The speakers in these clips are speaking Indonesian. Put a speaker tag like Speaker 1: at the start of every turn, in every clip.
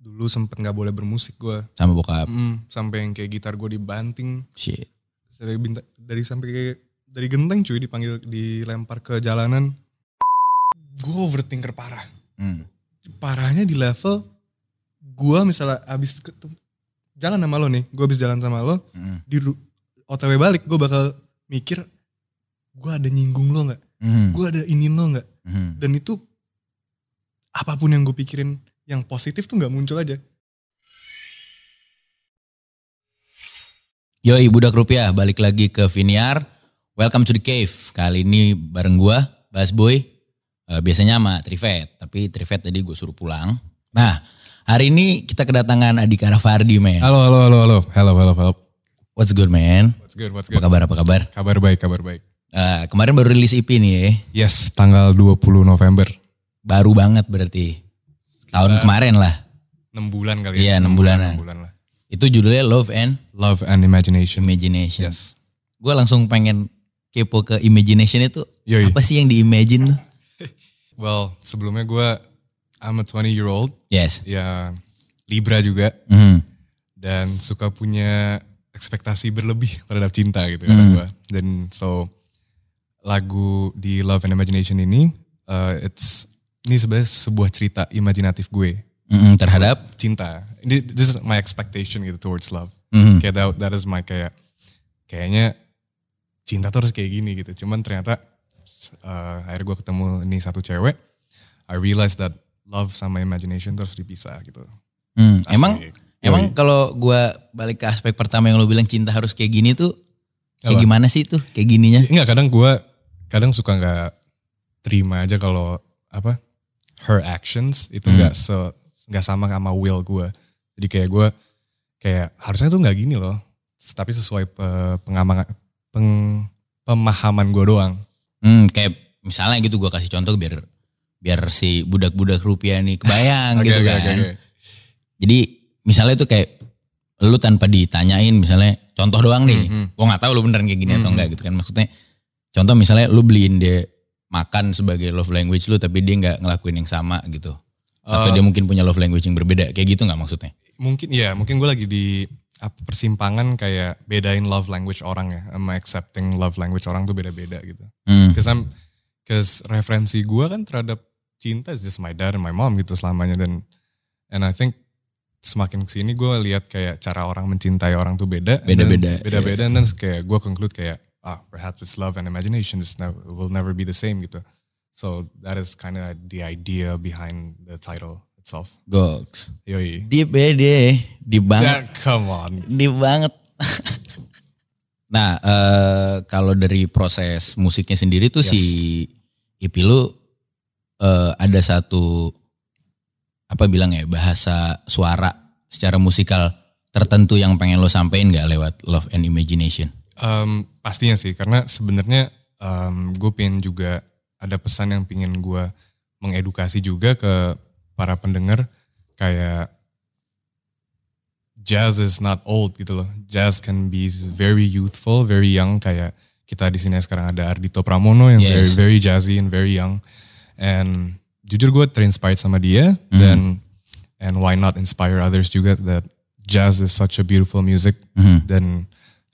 Speaker 1: dulu sempet nggak boleh bermusik gue sama bokap mm, sampai yang kayak gitar gue dibanting shit dari bintang dari sampai kayak dari genteng cuy dipanggil dilempar ke jalanan gue overthinker parah mm. parahnya di level gue misalnya abis ketemu, jalan sama lo nih gue abis jalan sama lo mm. di otw balik gue bakal mikir gue ada nyinggung lo nggak mm. gue ada ini lo nggak mm. dan itu apapun yang gue pikirin yang positif tuh nggak muncul aja.
Speaker 2: Yoi Budak Rupiah, balik lagi ke Viniar. Welcome to the cave. Kali ini bareng gue, Bas Boy. Eh, biasanya sama Trivet, tapi Trivet tadi gue suruh pulang. Nah, hari ini kita kedatangan adik Fardi, men. Halo, halo, halo, halo. Halo, halo, halo. What's good, man? What's good, what's good? Apa kabar, apa kabar? Kabar baik, kabar baik. Uh, kemarin baru rilis EP nih ya? Yes, tanggal 20 November. Baru banget berarti tahun kemarin lah. 6 bulan kali ya. Iya, 6 bulanan. 6 bulan lah. Itu judulnya Love and Love and Imagination. Imagination. Yes. Gue langsung pengen kepo ke imagination itu. Yoi. Apa sih yang di-imagine tuh?
Speaker 1: well, sebelumnya gue I'm a 20 year old. Yes. Ya Libra juga. Mm. Dan suka punya ekspektasi berlebih terhadap cinta gitu mm. kan gue. Dan so lagu di Love and Imagination ini uh, it's ini sebenarnya sebuah cerita imajinatif gue mm-hmm, terhadap cinta. Ini this is my expectation gitu towards love. Mm-hmm. Kayak that, that is my kayak kayaknya cinta tuh harus kayak gini gitu. Cuman ternyata uh, akhirnya gue ketemu ini satu cewek. I realize that love sama imagination terus dipisah gitu.
Speaker 2: Mm, Asik. emang emang kalau gue balik ke aspek pertama yang lo bilang cinta harus kayak gini tuh kayak Apa? gimana sih tuh kayak gininya? Enggak kadang gue kadang suka nggak
Speaker 1: terima aja kalau apa her actions itu hmm. nggak hmm. se nggak sama sama will gue jadi kayak gue kayak harusnya tuh nggak gini loh tapi sesuai pe, pengaman peng, pemahaman gue doang
Speaker 2: hmm, kayak misalnya gitu gue kasih contoh biar biar si budak-budak rupiah nih kebayang okay, gitu okay, kan okay, okay. jadi misalnya itu kayak lu tanpa ditanyain misalnya contoh doang nih mm -hmm. hmm. gue nggak tahu lu beneran kayak gini mm -hmm. atau hmm. enggak gitu kan maksudnya contoh misalnya lu beliin dia makan sebagai love language lu tapi dia nggak ngelakuin yang sama gitu atau uh, dia mungkin punya love language yang berbeda kayak gitu nggak maksudnya
Speaker 1: mungkin ya mungkin gue lagi di apa, persimpangan kayak bedain love language orang ya sama accepting love language orang tuh beda-beda gitu hmm. cause referensi gue kan terhadap cinta just my dad and my mom gitu selamanya dan and I think semakin kesini gue lihat kayak cara orang mencintai orang tuh beda beda-beda beda-beda yeah. dan kayak gue conclude kayak ah perhaps it's love and imagination it's never will never be the same gitu so that is kind of the idea behind the title itself goks yoi
Speaker 2: deep ya dia ya. deep banget yeah,
Speaker 1: come on deep banget
Speaker 2: nah uh, kalau dari proses musiknya sendiri tuh yes. si Ipi lu uh, ada satu apa bilang ya bahasa suara secara musikal tertentu yang pengen lo sampein gak lewat love and imagination
Speaker 1: Um, pastinya sih, karena sebenarnya um, gue pengen juga ada pesan yang pengen gue mengedukasi juga ke para pendengar kayak jazz is not old gitu loh. Jazz can be very youthful, very young kayak kita di sini sekarang ada Ardito Pramono yang yes. very very jazzy and very young. And jujur gue terinspired sama dia mm. dan and why not inspire others juga that jazz is such a beautiful music mm -hmm. dan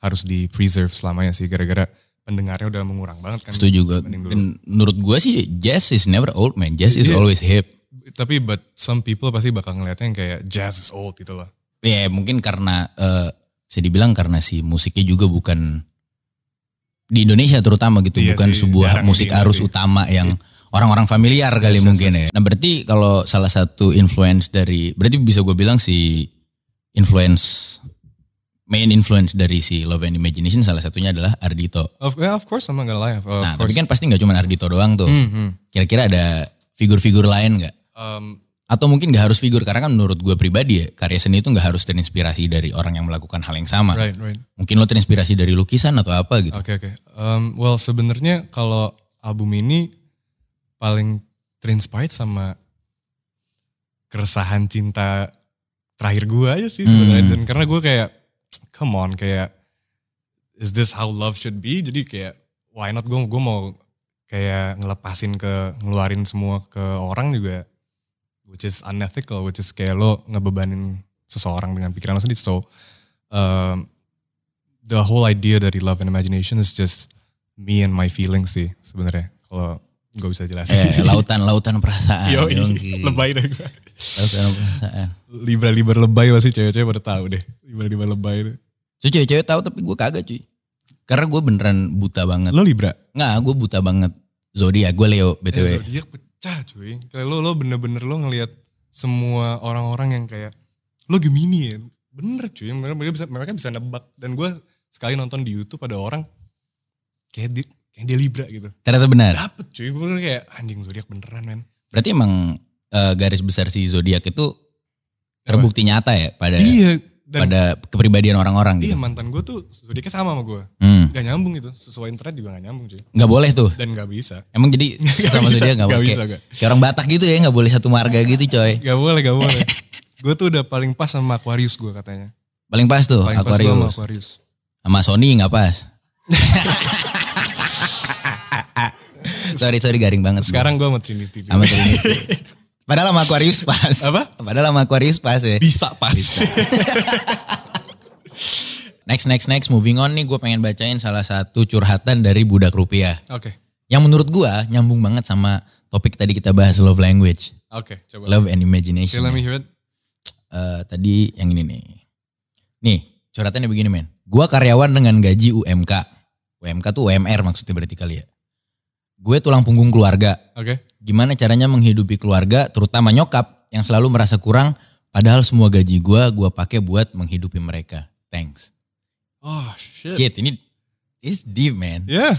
Speaker 1: harus di
Speaker 2: preserve selamanya sih gara-gara
Speaker 1: pendengarnya udah mengurang banget kan. Setuju juga.
Speaker 2: Dan menurut gue sih jazz is never old man, jazz is iya. always hip.
Speaker 1: Tapi but some people pasti bakal ngeliatnya yang kayak jazz is old gitu loh.
Speaker 2: Ya yeah, mungkin karena uh, bisa dibilang karena si musiknya juga bukan di Indonesia terutama gitu, yeah, bukan sih, sebuah musik arus sih. utama yang iya. orang-orang familiar kali yes, iya, mungkin yes, yes. ya. Nah berarti kalau salah satu influence dari, berarti bisa gue bilang si influence main influence dari si Love and Imagination salah satunya adalah Ardito.
Speaker 1: Of, yeah, of course, I'm not gonna lie. Of, nah, course. tapi kan
Speaker 2: pasti nggak cuma Ardito doang tuh.
Speaker 1: Mm-hmm.
Speaker 2: Kira-kira ada figur-figur lain nggak? Um, Atau mungkin nggak harus figur karena kan menurut gue pribadi ya karya seni itu nggak harus terinspirasi dari orang yang melakukan hal yang sama. Right, right. Mungkin lo terinspirasi dari lukisan atau apa gitu. Oke okay, oke. Okay. Um, well sebenarnya
Speaker 1: kalau album ini paling terinspired sama keresahan cinta terakhir gue aja sih sebenarnya. Hmm. Dan karena gue kayak come on kayak is this how love should be jadi kayak why not gue gue mau kayak ngelepasin ke ngeluarin semua ke orang juga which is unethical which is kayak lo ngebebanin seseorang dengan pikiran lo sendiri so um, the whole idea dari love and imagination is just me and my feelings sih sebenarnya kalau gue bisa jelasin eh, lautan lautan perasaan Yo, lebay deh gue lautan perasaan libra
Speaker 2: libra lebay pasti cewek-cewek pada tahu deh libra libra lebay deh So cewek-cewek tahu tapi gue kagak cuy. Karena gue beneran buta banget. Lo Libra? Nggak, gue buta banget. Zodiak, gue Leo BTW. Eh,
Speaker 1: Zodiak pecah cuy. Kayak lo, lo bener-bener lo ngelihat semua orang-orang yang kayak, lo Gemini ya? Bener cuy, mereka bisa, mereka bisa nebak. Dan gue sekali nonton di Youtube ada orang, kayak di, kayak dia Libra gitu. Ternyata benar. Dapet cuy, gue kayak anjing zodiak beneran men.
Speaker 2: Berarti emang uh, garis besar si zodiak itu terbukti Apa? nyata ya pada Iya, dan pada kepribadian orang-orang iya, gitu. Iya
Speaker 1: mantan gue tuh zodiaknya sama sama gue. Hmm. Gak nyambung gitu. Sesuai internet juga gak nyambung cuy. Gak boleh tuh. Dan gak bisa. Emang jadi sesama zodiak gak, gak boleh. Bisa, gak.
Speaker 2: Kayak orang Batak gitu ya gak boleh satu marga gitu coy. Gak boleh gak boleh. gue tuh
Speaker 1: udah paling pas sama Aquarius gue katanya.
Speaker 2: Paling pas tuh paling Aquarius. Pas sama Aquarius. Sama Sony gak pas. sorry sorry garing banget. Sekarang gue sama Trinity. Sama Trinity. Padahal sama Aquarius pas. Apa? Padahal sama Aquarius pas ya. Bisa pas. Bisa. next, next, next. Moving on nih gue pengen bacain salah satu curhatan dari Budak Rupiah. Oke. Okay. Yang menurut gue nyambung banget sama topik tadi kita bahas love language. Oke, okay, coba. Love and imagination. Okay, let me hear it. Uh, tadi yang ini nih. Nih, curhatannya begini men. gue karyawan dengan gaji UMK. UMK tuh UMR maksudnya berarti kali ya gue tulang punggung keluarga. Oke. Okay. Gimana caranya menghidupi keluarga, terutama nyokap yang selalu merasa kurang, padahal semua gaji gue gue pakai buat menghidupi mereka. Thanks. Oh shit. Shit ini is deep man. Yeah.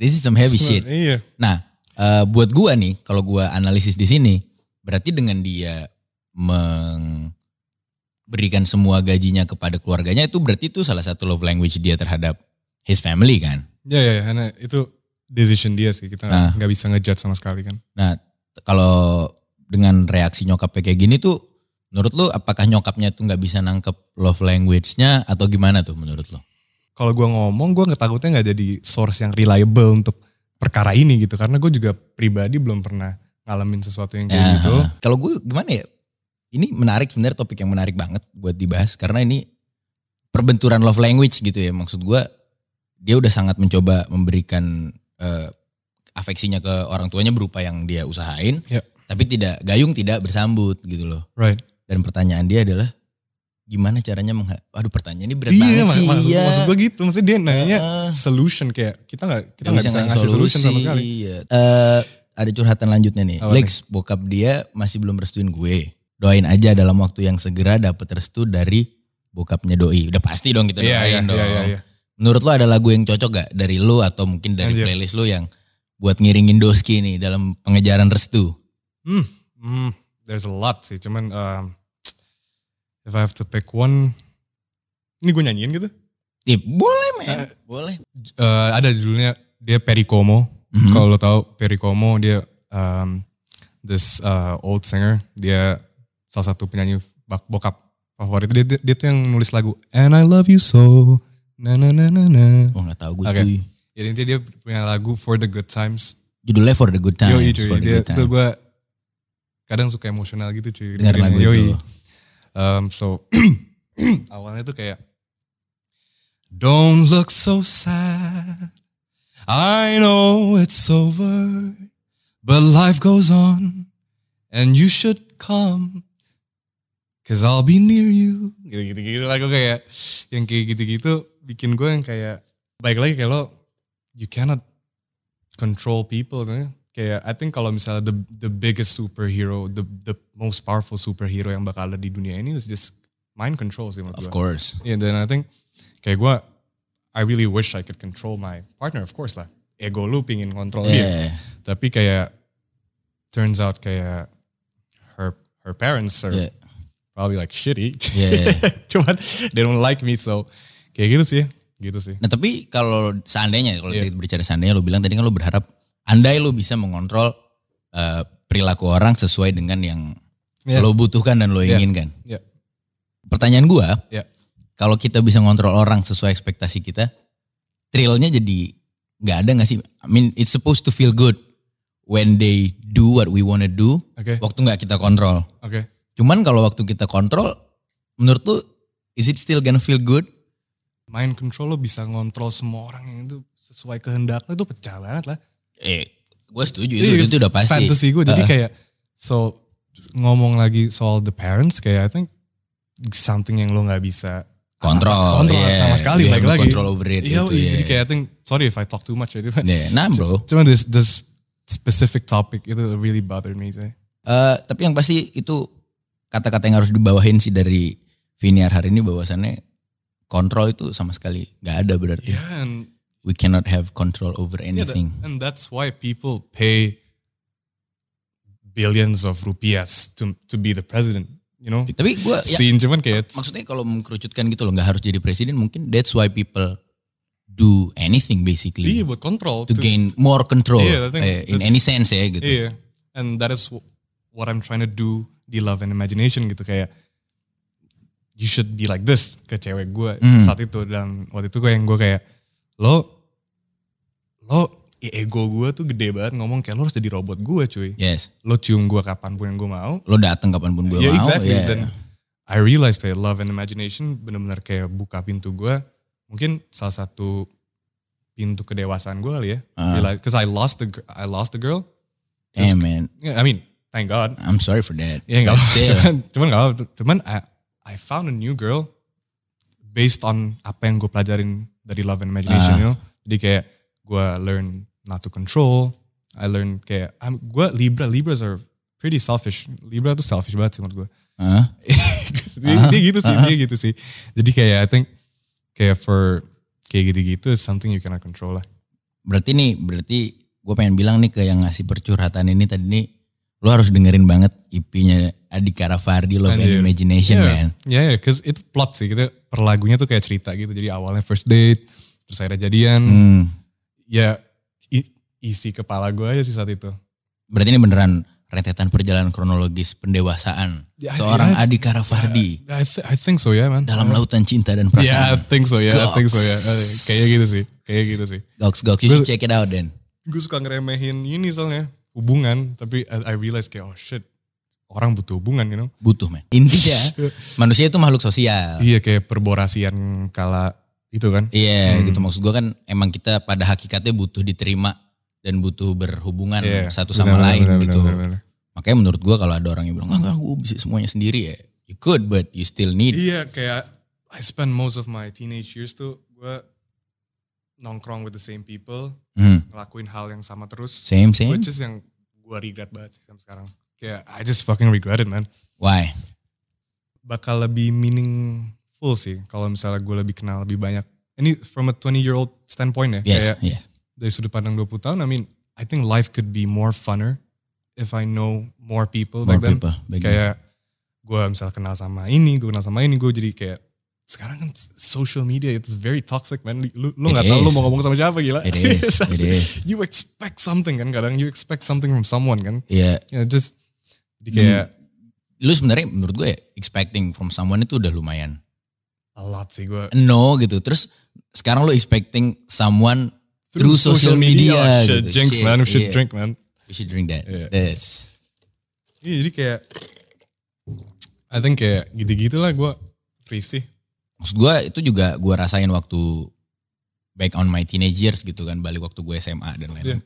Speaker 2: This is some heavy It's shit. Iya. Nah uh, buat gue nih kalau gue analisis di sini berarti dengan dia memberikan semua gajinya kepada keluarganya itu berarti itu salah satu love language dia terhadap his family kan.
Speaker 1: Iya yeah, iya yeah, karena itu decision dia sih kita nggak
Speaker 2: nah. bisa ngejat sama sekali kan. Nah kalau dengan reaksi nyokap kayak gini tuh menurut lo apakah nyokapnya tuh nggak bisa nangkep love language-nya atau gimana tuh menurut lo? Kalau gue ngomong
Speaker 1: gue nggak takutnya nggak jadi source yang reliable untuk perkara ini gitu karena gue juga pribadi
Speaker 2: belum pernah ngalamin sesuatu yang kayak ya, gitu. Kalau gue gimana ya? Ini menarik sebenarnya topik yang menarik banget buat dibahas karena ini perbenturan love language gitu ya maksud gue dia udah sangat mencoba memberikan uh, afeksinya ke orang tuanya berupa yang dia usahain, yeah. tapi tidak gayung tidak bersambut gitu loh. Right. Dan pertanyaan dia adalah gimana caranya mengha aduh pertanyaan ini berat iya, banget sih maksud, ya. maksud gue
Speaker 1: gitu Maksud dia nanya uh, solution kayak kita nggak kita nggak bisa ngasih solution sama sekali iya.
Speaker 2: uh, ada curhatan lanjutnya nih oh, Lex bokap dia masih belum restuin gue doain aja dalam waktu yang segera dapat restu dari bokapnya doi udah pasti dong kita yeah, yeah, iya, dong yeah, yeah, yeah. Menurut lo ada lagu yang cocok gak dari lo atau mungkin dari Anjir. playlist lo yang buat ngiringin Doski nih dalam pengejaran restu?
Speaker 1: Hmm, hmm there's a lot sih. Cuman um, if I have to pick one, ini gue nyanyiin gitu? Ya, boleh men, uh, boleh. Uh, ada judulnya dia Pericomo. Mm-hmm. Kalau lo tau Pericomo dia um, this uh, old singer. Dia salah satu penyanyi bak bokap favorit. Dia, dia, dia tuh yang nulis lagu And I Love You So. Na na na na na. Oh nggak tahu gue okay. cuy. Jadi intinya dia punya lagu For the Good Times. Judulnya
Speaker 2: For the Good Times. Yoi cuy. For the dia, good times. Tuh gue
Speaker 1: kadang suka emosional gitu cuy. Dengar lagu Yoi. itu. Um, so awalnya tuh kayak Don't look so sad. I know it's over, but life goes on, and you should come, cause I'll be near you gitu-gitu gitu, gitu, gitu. lah gue kayak yang kayak gitu-gitu bikin gue yang kayak baik lagi kayak lo you cannot control people kan? kayak I think kalau misalnya the the biggest superhero the the most powerful superhero yang bakal ada di dunia ini is just mind control sih menurut gue. Of course. Yeah, then I think kayak gue I really wish I could control my partner of course lah. Ego lu pingin kontrol yeah. dia. Tapi kayak turns out kayak her her parents are yeah probably like
Speaker 2: shitty. Yeah. yeah. Cuman they don't like me so kayak gitu sih. Gitu sih. Nah tapi kalau seandainya kalau yeah. berbicara seandainya lu bilang tadi kan lu berharap andai lu bisa mengontrol uh, perilaku orang sesuai dengan yang yeah. lo butuhkan dan lo yeah. inginkan. Yeah. Pertanyaan gua, yeah. kalau kita bisa ngontrol orang sesuai ekspektasi kita, trilnya jadi nggak ada nggak sih? I mean it's supposed to feel good when they do what we wanna do. Okay. Waktu nggak kita kontrol. Oke. Okay Cuman kalau waktu kita kontrol, menurut lu is it still gonna feel good? Mind control lo bisa ngontrol
Speaker 1: semua orang yang itu sesuai kehendak lo itu pecah banget lah.
Speaker 2: Eh, gue setuju itu, itu, iya, itu udah pasti. Fantasy gue uh. jadi kayak
Speaker 1: so ngomong lagi soal the parents kayak I think something yang lo nggak bisa kontrol, kontrol yeah, sama sekali iya, baik lagi. Kontrol over it. Iya, gitu, yeah. jadi iya. kayak
Speaker 2: I think sorry if I talk too much itu. Yeah, nah bro.
Speaker 1: cuman this this specific topic itu really bothered
Speaker 2: me. Uh, tapi yang pasti itu kata-kata yang harus dibawahin sih dari Viniar hari ini bahwasannya kontrol itu sama sekali nggak ada berarti. Yeah, and we cannot have control over anything. Yeah, and that's why people pay billions of rupiahs to to be the president. You know, tapi gue ya, maksudnya kalau mengkerucutkan gitu loh nggak harus jadi presiden mungkin that's why people do anything basically. Iya yeah, buat kontrol to, to gain more control yeah, iya, in any sense ya gitu. Yeah,
Speaker 1: and that is what I'm trying to do di Love and Imagination gitu kayak you should be like this ke cewek gue mm. saat itu dan waktu itu gue yang gue kayak lo lo ya ego gue tuh gede banget ngomong kayak lo harus jadi robot gue cuy. Yes. Lo cium gue kapan kapanpun yang gue mau.
Speaker 2: Lo datang kapanpun gue yeah, mau. Exactly. Yeah, Dan
Speaker 1: I realized kayak love and imagination benar-benar kayak buka pintu gue. Mungkin salah satu pintu kedewasaan gue kali ya. Uh. Ah. because I lost the I lost the girl.
Speaker 2: amen yeah, I mean Thank God. I'm sorry for that. Ya gak? apa Cuman,
Speaker 1: cuman gak Cuman I, I found a new girl based on apa yang gue pelajarin dari Love and Imagination, uh. Ah. you know. Jadi kayak gue learn not to control. I learn kayak I'm, gue Libra. Libras are pretty selfish. Libra tuh selfish banget sih menurut gue. Uh. dia, uh. dia gitu sih. Uh. Dia
Speaker 2: gitu sih. Jadi kayak I think kayak for kayak gitu-gitu something you cannot control lah. Berarti nih, berarti gue pengen bilang nih ke yang ngasih percurhatan ini tadi nih lu harus dengerin banget IP-nya Adhikara Fardi Love Anjir. and Imagination yeah. man.
Speaker 1: Ya, yeah, yeah, itu plot sih. Kita per lagunya tuh kayak cerita gitu. Jadi awalnya first date, terus akhirnya
Speaker 2: jadian. Hmm.
Speaker 1: Ya isi kepala gue aja sih saat itu.
Speaker 2: Berarti ini beneran rentetan perjalanan kronologis pendewasaan yeah, seorang yeah, Adi Fardi. Yeah, I, th I think so ya, yeah, man. Dalam uh, lautan cinta dan ya, perasaan. Yeah, I think so ya. Yeah, I think so ya. Yeah. Kayak gitu sih. Kayak gitu sih. Gox, gox, You should check it out, then.
Speaker 1: Gue suka ngeremehin ini soalnya hubungan tapi I, realize kayak oh shit
Speaker 2: orang butuh hubungan you know butuh man intinya manusia itu makhluk sosial iya kayak perborasian kala itu kan iya hmm. gitu maksud gua kan emang kita pada hakikatnya butuh diterima dan butuh berhubungan yeah, satu sama bener, lain bener, gitu bener, bener, bener. makanya menurut gua kalau ada orang yang bilang enggak gue bisa semuanya sendiri ya you could but you still need iya kayak
Speaker 1: I spend most of my teenage years tuh gua nongkrong with the same people, hmm. ngelakuin hal yang sama terus. Same same. Which is yang gue regret banget sih sampai sekarang. Kayak I just fucking regret it man. Why? Bakal lebih meaningful sih kalau misalnya gue lebih kenal lebih banyak. Ini from a 20 year old standpoint ya. Yes, kayak yes. Dari sudut pandang 20 tahun, I mean, I think life could be more funner if I know more people more back then. People, back kayak gue misalnya kenal sama ini, gue kenal sama ini, gue jadi kayak sekarang kan social media itu very toxic man lu lu nggak tahu lu mau ngomong sama siapa gila it is, it is. you expect something kan kadang you expect something from someone kan yeah you ya, just
Speaker 2: jadi hmm. kayak lu sebenarnya menurut gue expecting from someone itu udah lumayan a lot sih gue no gitu terus sekarang lu expecting someone through, through social, social media, media oh, shit, gitu. jinx shit, man we should yeah. drink man we should drink that yeah. yes
Speaker 1: yeah, jadi kayak
Speaker 2: I think kayak gitu-gitu lah gue risih maksud gue itu juga gue rasain waktu back on my teenagers gitu kan balik waktu gue SMA dan lain-lain. Yeah.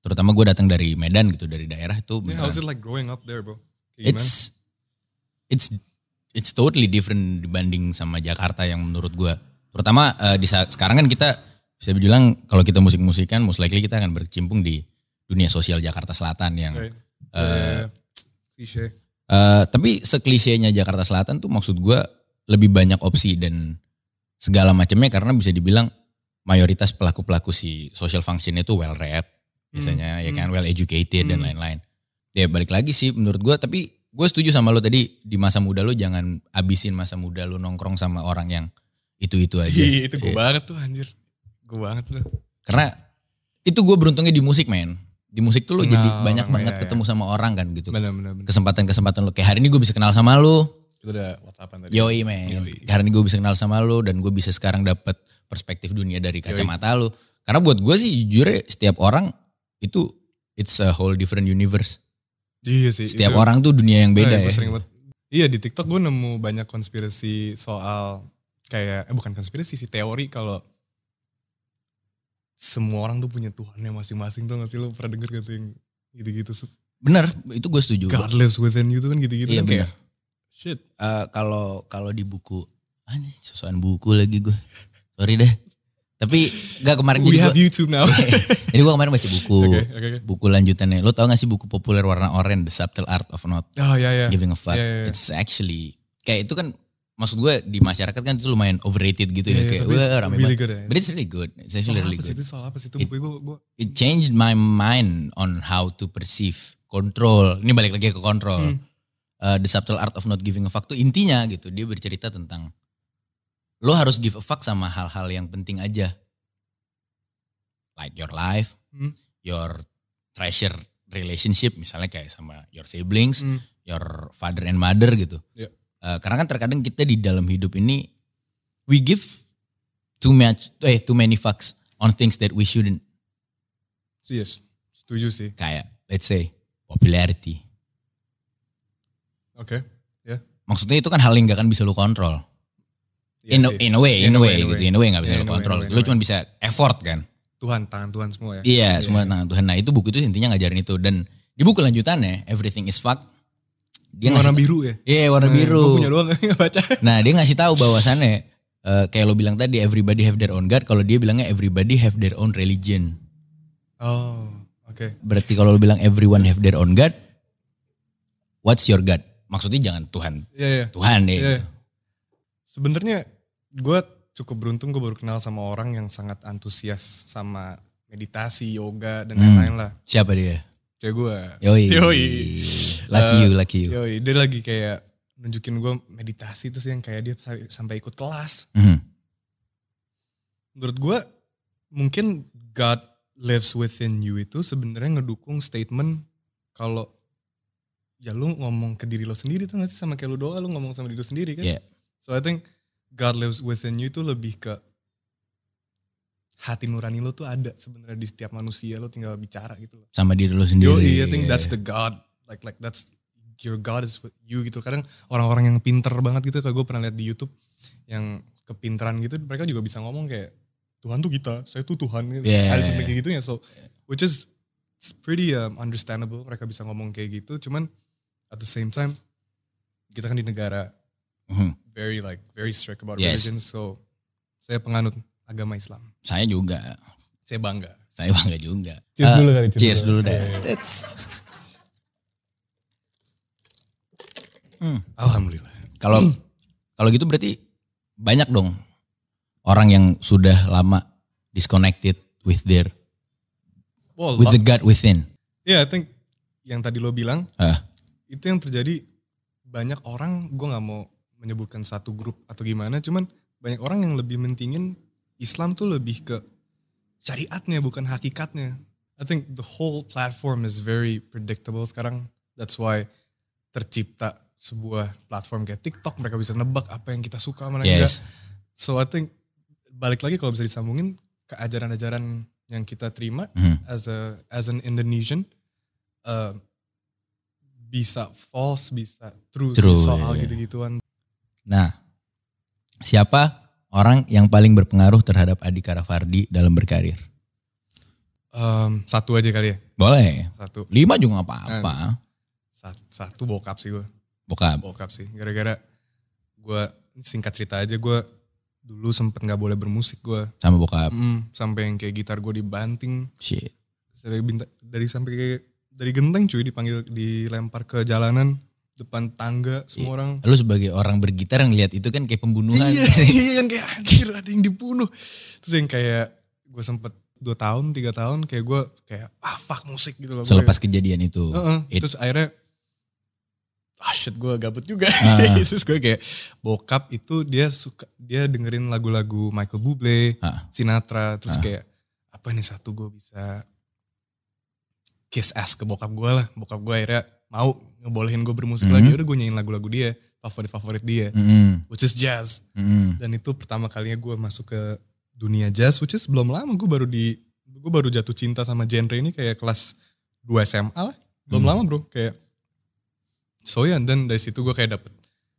Speaker 2: Terutama gue datang dari Medan gitu dari daerah itu. Yeah, how's it like growing up there, bro? It's it's it's totally different dibanding sama Jakarta yang menurut gue. Terutama uh, di saat sekarang kan kita bisa bilang kalau kita musik-musikan most likely kita akan berkecimpung di dunia sosial Jakarta Selatan yang right. uh, yeah, yeah, yeah. Uh, tapi seklisenya Jakarta Selatan tuh maksud gue lebih banyak opsi dan segala macamnya karena bisa dibilang mayoritas pelaku-pelaku si social function itu well read biasanya hmm. ya hmm. kan well educated hmm. dan lain-lain. Ya balik lagi sih menurut gue tapi gue setuju sama lo tadi di masa muda lo jangan abisin masa muda lo nongkrong sama orang yang itu-itu iya, aja. Iya itu gue ya. banget tuh
Speaker 1: anjir. Gue
Speaker 2: banget tuh. Karena itu gue beruntungnya di musik men. Di musik tuh lo no, jadi banyak banget iya, ketemu ketemu ya. sama orang kan gitu. Kesempatan-kesempatan lo. Kayak hari ini gue bisa kenal sama lo kita udah whatsappan tadi. Yoi men. Karena gue bisa kenal sama lo dan gue bisa sekarang dapat perspektif dunia dari kacamata lo Karena buat gue sih jujur ya, setiap orang itu it's a whole different universe. Iya sih. Setiap itu, orang tuh dunia yang beda iya, ya. Sering
Speaker 1: iya di TikTok gue nemu banyak konspirasi soal kayak eh bukan konspirasi sih teori kalau semua orang tuh punya Tuhannya masing-masing tuh sih lo pernah denger gitu yang gitu-gitu. Bener, itu gue setuju. God lives within you tuh kan gitu-gitu. Iya kan,
Speaker 2: Shit. Eh, kalau uh, kalau di buku, aneh susuan buku lagi gue. Sorry deh. Tapi gak kemarin We jadi have gua, YouTube now. Iya, iya. jadi gue kemarin baca buku. Okay, okay, okay. Buku lanjutannya. Lo tau gak sih buku populer warna oranye The Subtle Art of Not oh, yeah, yeah. Giving a Fuck. Yeah, yeah, iya. It's actually kayak itu kan maksud gue di masyarakat kan itu lumayan overrated gitu yeah, ya yeah, kayak gue rame really banget. Good, yeah. But it's really good. It's actually really good. soal apa sih itu buku It changed my mind on how to perceive control. Ini balik lagi ke control. Hmm uh, The Subtle Art of Not Giving a Fuck tuh intinya gitu. Dia bercerita tentang lo harus give a fuck sama hal-hal yang penting aja. Like your life, hmm. your treasure relationship misalnya kayak sama your siblings, hmm. your father and mother gitu. Yeah. Ya. Uh, karena kan terkadang kita di dalam hidup ini we give too much eh too many fucks on things that we shouldn't. So Yes, setuju sih. Kayak let's say popularity.
Speaker 1: Oke. Okay. Ya. Yeah.
Speaker 2: Maksudnya itu kan hal yang gak akan bisa lu kontrol. Yeah, in, a, in a way, in, in a way, gitu, in a way gak bisa yeah, lu kontrol. Lo lu cuma bisa effort kan.
Speaker 1: Tuhan, tangan Tuhan semua ya. Iya, yeah, semua
Speaker 2: iya. tangan Tuhan. Nah itu buku itu intinya ngajarin itu. Dan di buku lanjutannya, Everything is Fuck. Dia warna ngasih, biru ya? Iya, yeah, warna nah, biru. Gue punya doang baca. Nah dia ngasih tahu bahwasannya, uh, kayak lo bilang tadi, everybody have their own God. Kalau dia bilangnya everybody have their own religion.
Speaker 1: Oh, oke. Okay. Berarti kalau lo
Speaker 2: bilang everyone have their own God, what's your God? maksudnya jangan Tuhan. Iya, iya. Tuhan ya. yeah. Gitu. Iya.
Speaker 1: Sebenarnya gue cukup beruntung gue baru kenal sama orang yang sangat antusias sama meditasi, yoga dan hmm. lain-lain hmm. lah. Siapa dia?
Speaker 2: Cewek gue. Yoi. Yoi. Lucky uh, you, eh, lucky you.
Speaker 1: Yoi, dia lagi kayak nunjukin gue meditasi terus yang kayak dia sampai ikut kelas. Mm. Menurut gue mungkin God lives within you itu sebenarnya ngedukung statement kalau ya lu ngomong ke diri lo sendiri tuh gak sih sama kayak lu doa lu ngomong sama diri lo sendiri kan yeah. so I think God lives within you itu lebih ke hati nurani lo tuh ada sebenarnya di setiap manusia lo tinggal bicara gitu loh. sama diri lo sendiri Yo, I think that's the God like like that's your God is with you gitu kadang orang-orang yang pinter banget gitu kayak gue pernah lihat di YouTube yang kepintaran gitu mereka juga bisa ngomong kayak Tuhan tuh kita saya tuh Tuhan gitu yeah. kayak gitu ya so which is it's pretty um, understandable mereka bisa ngomong kayak gitu cuman at the same time kita kan di negara hmm. very like very strict about yes. religion so saya penganut agama Islam
Speaker 2: saya juga saya bangga saya bangga juga cheers uh, dulu kali cheers, cheers dulu, deh iya, iya. that's hmm. alhamdulillah kalau hmm. kalau gitu berarti banyak dong orang yang sudah lama disconnected with their well, with the God within
Speaker 1: yeah I think yang tadi lo bilang uh itu yang terjadi banyak orang gue nggak mau menyebutkan satu grup atau gimana cuman banyak orang yang lebih mentingin Islam tuh lebih ke syariatnya bukan hakikatnya I think the whole platform is very predictable sekarang that's why tercipta sebuah platform kayak TikTok mereka bisa nebak apa yang kita suka mana yes. enggak so I think balik lagi kalau bisa disambungin ke ajaran-ajaran yang kita terima mm -hmm. as a as an Indonesian uh, bisa false, bisa true, true soal iya, iya. gitu-gituan.
Speaker 2: Nah, siapa orang yang paling berpengaruh terhadap Adi Karafardi dalam berkarir?
Speaker 1: Um, satu aja kali ya. Boleh. Satu. Lima juga gak apa-apa. Nah, satu, bokap sih gue. Bokap. Bokap sih. Gara-gara gue singkat cerita aja gue dulu sempet nggak boleh bermusik gue. Sama bokap. Mm, sampai yang kayak gitar gue dibanting. Shit. Dari, dari sampai kayak dari genteng cuy dipanggil dilempar ke jalanan depan tangga semua iya. orang.
Speaker 2: Lu sebagai orang bergitar yang
Speaker 1: lihat itu kan kayak pembunuhan. Iya, iya yang kayak anjir ada yang dibunuh. Terus yang kayak gue sempet dua tahun tiga tahun kayak gue kayak ah fuck musik gitu loh. Selepas gue.
Speaker 2: kejadian itu. Uh -uh. It...
Speaker 1: Terus akhirnya ah shit gue gabut juga. Uh. Terus gue kayak bokap itu dia suka dia dengerin lagu-lagu Michael Bublé, uh. Sinatra. Terus uh. kayak apa nih satu gue bisa kiss ass ke bokap gue lah bokap gue akhirnya mau ngebolehin gue bermusik mm -hmm. lagi udah gue nyanyiin lagu-lagu dia favorit favorit dia mm -hmm. which is jazz mm -hmm. dan itu pertama kalinya gue masuk ke dunia jazz which is belum lama gue baru di gue baru jatuh cinta sama genre ini kayak kelas 2 SMA lah belum mm -hmm. lama bro kayak so ya yeah, dan dari situ gue kayak dapet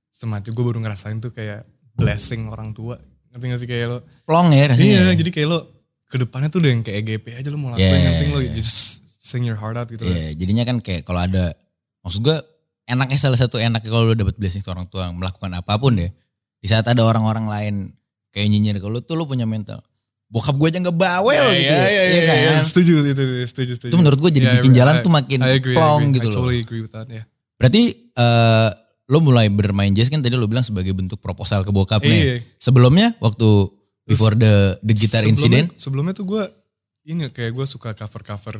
Speaker 1: semacam gue baru ngerasain tuh kayak blessing orang tua ngerti gak sih kayak lo plong ya rasanya. iya ya? jadi kayak lo kedepannya tuh udah yang kayak EGP aja lo mau lakuin yeah, yang penting lo just sing your heart out gitu
Speaker 2: kan? yeah, jadinya kan kayak kalau ada maksud gue enaknya salah satu enaknya kalau lu dapat blessing ke orang tua melakukan apapun deh. di saat ada orang-orang lain kayak nyinyir ke lu tuh lu punya mental bokap gue aja nggak bawel yeah, gitu yeah, ya, iya. yeah, yeah, iya. kan? yeah, setuju itu setuju setuju itu menurut gue jadi yeah, bikin iya, jalan I, iya. tuh makin agree, plong I agree. gitu I totally loh agree with that, yeah. berarti uh, eh, lo mulai bermain jazz kan tadi lo bilang sebagai bentuk proposal ke bokap nih sebelumnya waktu before the the guitar sebelumnya, incident
Speaker 1: sebelumnya tuh gue ini kayak gue suka cover cover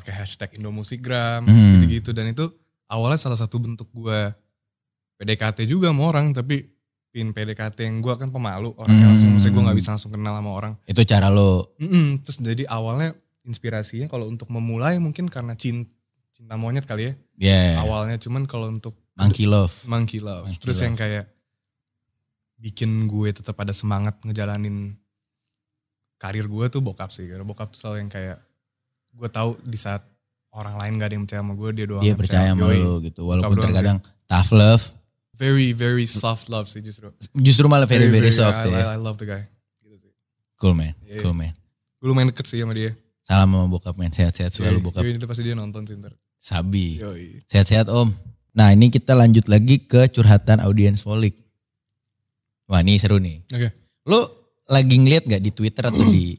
Speaker 1: pakai hashtag Indomusikgram hmm. gitu-gitu dan itu awalnya salah satu bentuk gue PDKT juga sama orang tapi pin PDKT yang gue kan pemalu orangnya hmm. langsung maksudnya gue nggak bisa langsung kenal sama orang
Speaker 2: itu cara lo
Speaker 1: Mm-mm. terus jadi awalnya inspirasinya kalau untuk memulai mungkin karena cinta cinta monyet kali ya yeah. awalnya cuman kalau untuk monkey love monkey love monkey terus love. yang kayak bikin gue tetap ada semangat ngejalanin karir gue tuh bokap sih karena bokap tuh selalu yang kayak gue tahu di saat orang lain gak ada yang percaya sama gue dia doang dia percaya sama lo gitu walaupun terkadang tough love very very soft love sih justru justru malah very very, very, very soft tuh ya I, love the guy gitu
Speaker 2: cool man yeah, iya. cool man
Speaker 1: gue lumayan deket sih sama dia
Speaker 2: salam sama bokap man sehat-sehat iya, selalu yeah, bokap ini iya, itu pasti dia nonton sih ntar sabi sehat-sehat om nah ini kita lanjut lagi ke curhatan audiens volik wah ini seru nih okay. lo lagi ngeliat gak di twitter atau di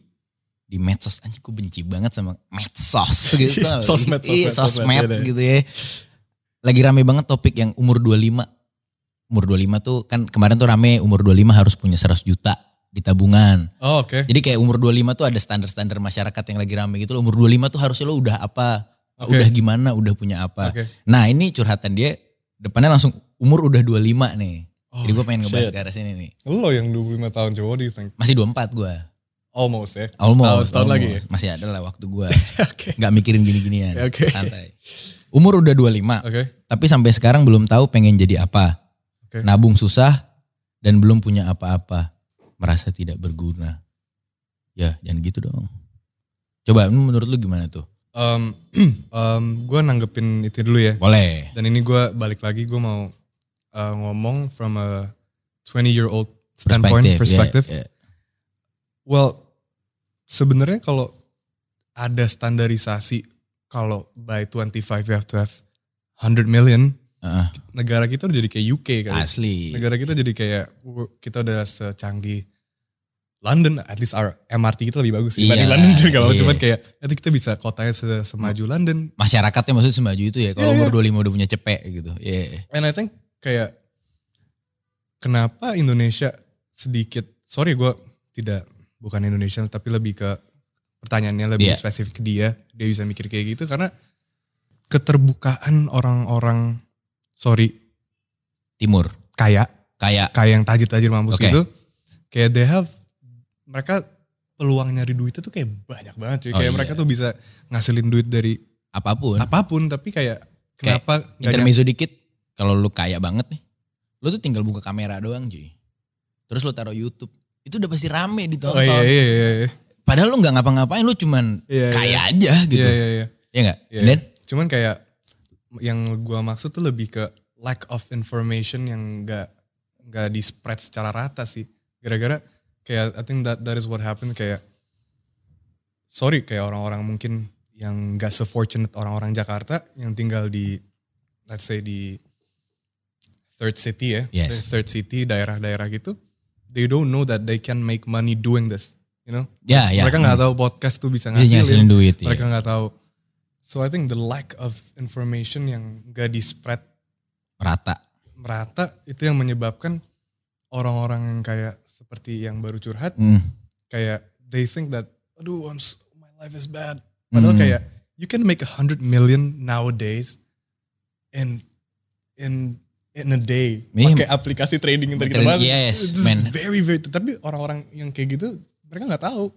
Speaker 2: di medsos aja gue benci banget sama medsos gitu iya, sosmed sosmed, iya, iya gitu ya lagi rame banget topik yang umur 25 umur 25 tuh kan kemarin tuh rame umur 25 harus punya 100 juta di tabungan oh, oke okay. jadi kayak umur 25 tuh ada standar-standar masyarakat yang lagi rame gitu loh umur 25 tuh harusnya lo udah apa okay. udah gimana udah punya apa okay. nah ini curhatan dia depannya langsung umur udah 25 nih Oh, Jadi gue pengen ngebahas shit. ke arah sini nih. Lo yang 25 tahun cowok di dua Masih 24 gue. Almost ya. Almost. Setahun, setahun almost. lagi ya? Masih ada lah waktu gue. okay. Gak mikirin gini-ginian. Oke. Okay. Santai. Umur udah 25. Oke. Okay. Tapi sampai sekarang belum tahu pengen jadi apa. Okay. Nabung susah dan belum punya apa-apa. Merasa tidak berguna. Ya jangan gitu dong. Coba menurut lu gimana tuh?
Speaker 1: Um, um, gue nanggepin itu dulu ya. Boleh. Dan ini gue balik lagi gue mau uh, ngomong from a 20 year old standpoint perspective. Ya, perspective. Yeah, yeah. Well, sebenarnya kalau ada standarisasi kalau by 25 you have to have 100 million, uh. negara kita udah jadi kayak UK kan. Asli. Negara kita jadi kayak kita udah secanggih London, at least our MRT kita lebih bagus sih. Iya, London juga, iya. cuman kayak
Speaker 2: nanti kita bisa kotanya semaju London.
Speaker 1: Masyarakatnya maksudnya
Speaker 2: semaju itu ya, kalau yeah, iya. umur 25 udah punya cepek gitu. Yeah.
Speaker 1: And I think kayak kenapa Indonesia sedikit, sorry gue tidak bukan Indonesia tapi lebih ke pertanyaannya lebih yeah. spesifik ke dia dia bisa mikir kayak gitu karena
Speaker 2: keterbukaan
Speaker 1: orang-orang sorry timur kaya kaya kaya yang tajir-tajir mampus okay. gitu kayak they have mereka peluang nyari duit itu kayak
Speaker 2: banyak banget cuy. Oh, kayak iya. mereka tuh bisa ngasilin duit dari apapun. Apapun tapi kayak kenapa kayak intermezzo dikit kalau lu kaya banget nih. Lu tuh tinggal buka kamera doang cuy. Terus lu taruh YouTube itu udah pasti rame ditonton. Oh, iya, iya, iya, iya. Padahal lu nggak ngapa-ngapain, lu cuman iya, iya. kaya aja iya, gitu. Iya, iya, iya. Iya gak? Iya. iya. cuman kayak
Speaker 1: yang gua maksud tuh lebih ke lack of information yang gak nggak di spread secara rata sih. Gara-gara kayak I think that that is what happened kayak sorry kayak orang-orang mungkin yang gak sefortunate orang-orang Jakarta yang tinggal di let's say di third city ya, yes. third city daerah-daerah gitu they don't know that they can make money doing this you know yeah yeah mereka nggak tahu podcast tuh bisa ngasilin duit iya. mereka nggak yeah. tahu so I think the lack of information yang gak di spread merata merata itu yang menyebabkan orang-orang yang kayak seperti yang baru curhat mm. kayak they think that aduh I'm, my life is bad padahal mm. kayak you can make a hundred million nowadays in in in a day iya, pakai aplikasi trading yang kita banget. Yes, man. Very very tapi orang-orang yang kayak gitu mereka nggak tahu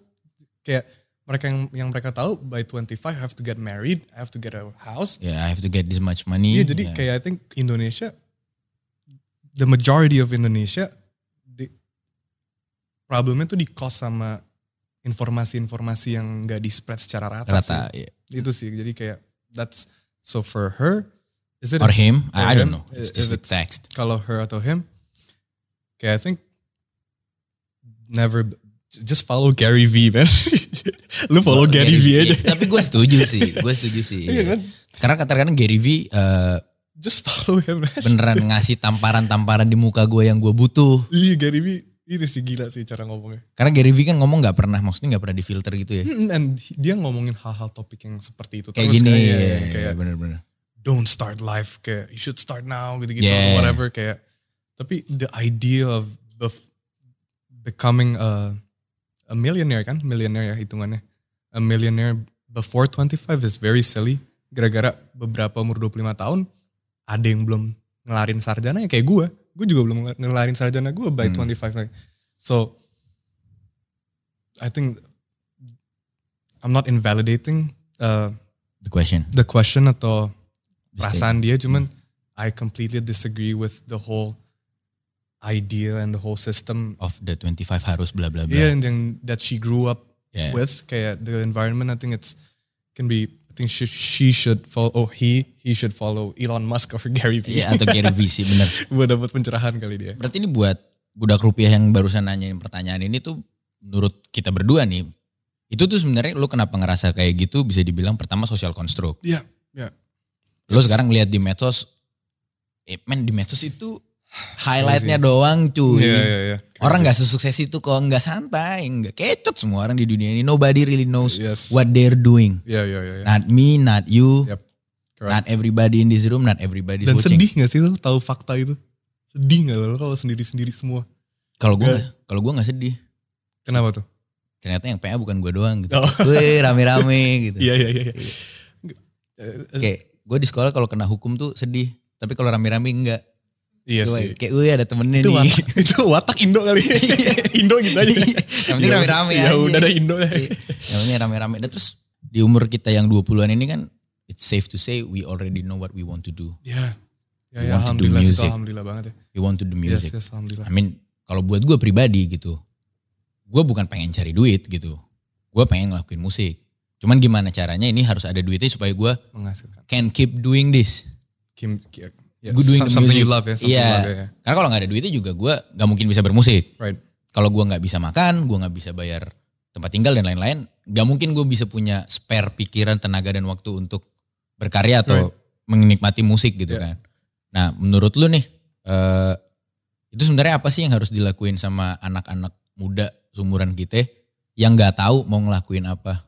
Speaker 1: kayak mereka yang yang mereka tahu by 25 I have to get married, I have to get a house.
Speaker 2: Yeah, I have to get this
Speaker 1: much money. Yeah, jadi yeah. kayak I think Indonesia the majority of Indonesia the problemnya tuh di cost sama informasi-informasi yang gak di spread secara rata. rata sih. Yeah. Itu sih jadi kayak that's so for her Is it or him? Or I, him? don't know. It's if just it's a text. Kalau her atau him? Okay, I think never. Just follow Gary V, man. Lu follow oh, Gary, Gary V aja. Eh? Yeah. Tapi gue
Speaker 2: setuju sih, gue setuju sih. Iya, iya kan? Karena kadang-kadang Gary V uh, just follow him. Man. Beneran ngasih tamparan-tamparan di muka gue yang gue butuh. Iya Gary V
Speaker 1: ini sih gila sih cara ngomongnya.
Speaker 2: Karena Gary V kan ngomong nggak pernah, maksudnya nggak pernah di filter gitu ya. Hmm,
Speaker 1: and dia ngomongin hal-hal topik yang seperti itu. Kayak terus gini, kayak, iya, iya, kayak bener-bener don't start life kayak you should start now gitu-gitu yeah. whatever kayak tapi the idea of becoming a a millionaire kan millionaire ya hitungannya a millionaire before 25 is very silly gara-gara beberapa umur 25 tahun ada yang belum ngelarin sarjana ya kayak gue gue juga belum ngelarin sarjana gue by hmm. 25 so I think I'm not invalidating uh, the question the question atau perasaan dia cuman hmm. I completely disagree with the whole idea and the whole system
Speaker 2: of the 25 harus bla bla bla. Yeah, and then
Speaker 1: that she grew up yeah. with kayak the environment. I think it's can be. I think she, she should follow. Oh, he he should follow Elon Musk or Gary iya, Vee. Yeah, atau Gary Vee sih benar. Buat dapat pencerahan kali dia.
Speaker 2: Berarti ini buat budak rupiah yang barusan nanyain pertanyaan ini tuh menurut kita berdua nih itu tuh sebenarnya lu kenapa ngerasa kayak gitu bisa dibilang pertama sosial konstruk.
Speaker 1: Iya, yeah, iya. Yeah.
Speaker 2: Lo sekarang lihat di medsos, eh, men di medsos itu highlightnya doang cuy. Yeah, yeah, yeah. Orang iya. nggak sesukses itu kok nggak santai, nggak kecut semua orang di dunia ini. Nobody really knows yes. what they're doing. Yeah, yeah, yeah, yeah. Not me, not you, yep. not everybody in this room, not everybody Dan watching. sedih gak sih lo tahu fakta itu? Sedih gak lo kalau sendiri-sendiri semua? Kalau gue, kalau gue nggak sedih. Kenapa tuh? Ternyata yang PA bukan gue doang gitu. Oh. Wih rame-rame gitu. Iya iya iya. iya. iya. Eh, eh, Oke, gue di sekolah kalau kena hukum tuh sedih tapi kalau rame-rame enggak Iya gua, sih. Kayak gue ada temennya itu nih. Watak, itu watak Indo kali. Iya. Indo gitu aja. Iya. Yang penting iya. rame-rame ya. udah ada Indo. Yang penting rame-rame. Dan terus di umur kita yang 20-an ini kan it's safe to say we already know what we want to do. Ya. Yeah. Ya, we ya, want to do music. Alhamdulillah banget ya. We want to do music. Yes, yes, alhamdulillah. I mean, kalau buat gue pribadi gitu, gue bukan pengen cari duit gitu. Gue pengen ngelakuin musik. Cuman gimana caranya ini harus ada duitnya supaya gue can keep doing this. Kim, yeah, ya, gue doing something ya, iya. you love ya. Iya. yeah. Karena kalau nggak ada duitnya juga gue nggak mungkin bisa bermusik. Right. Kalau gue nggak bisa makan, gue nggak bisa bayar tempat tinggal dan lain-lain, Gak mungkin gue bisa punya spare pikiran, tenaga dan waktu untuk berkarya atau right. menikmati musik gitu yeah. kan. Nah, menurut lu nih, uh, itu sebenarnya apa sih yang harus dilakuin sama anak-anak muda seumuran kita yang nggak tahu mau ngelakuin apa?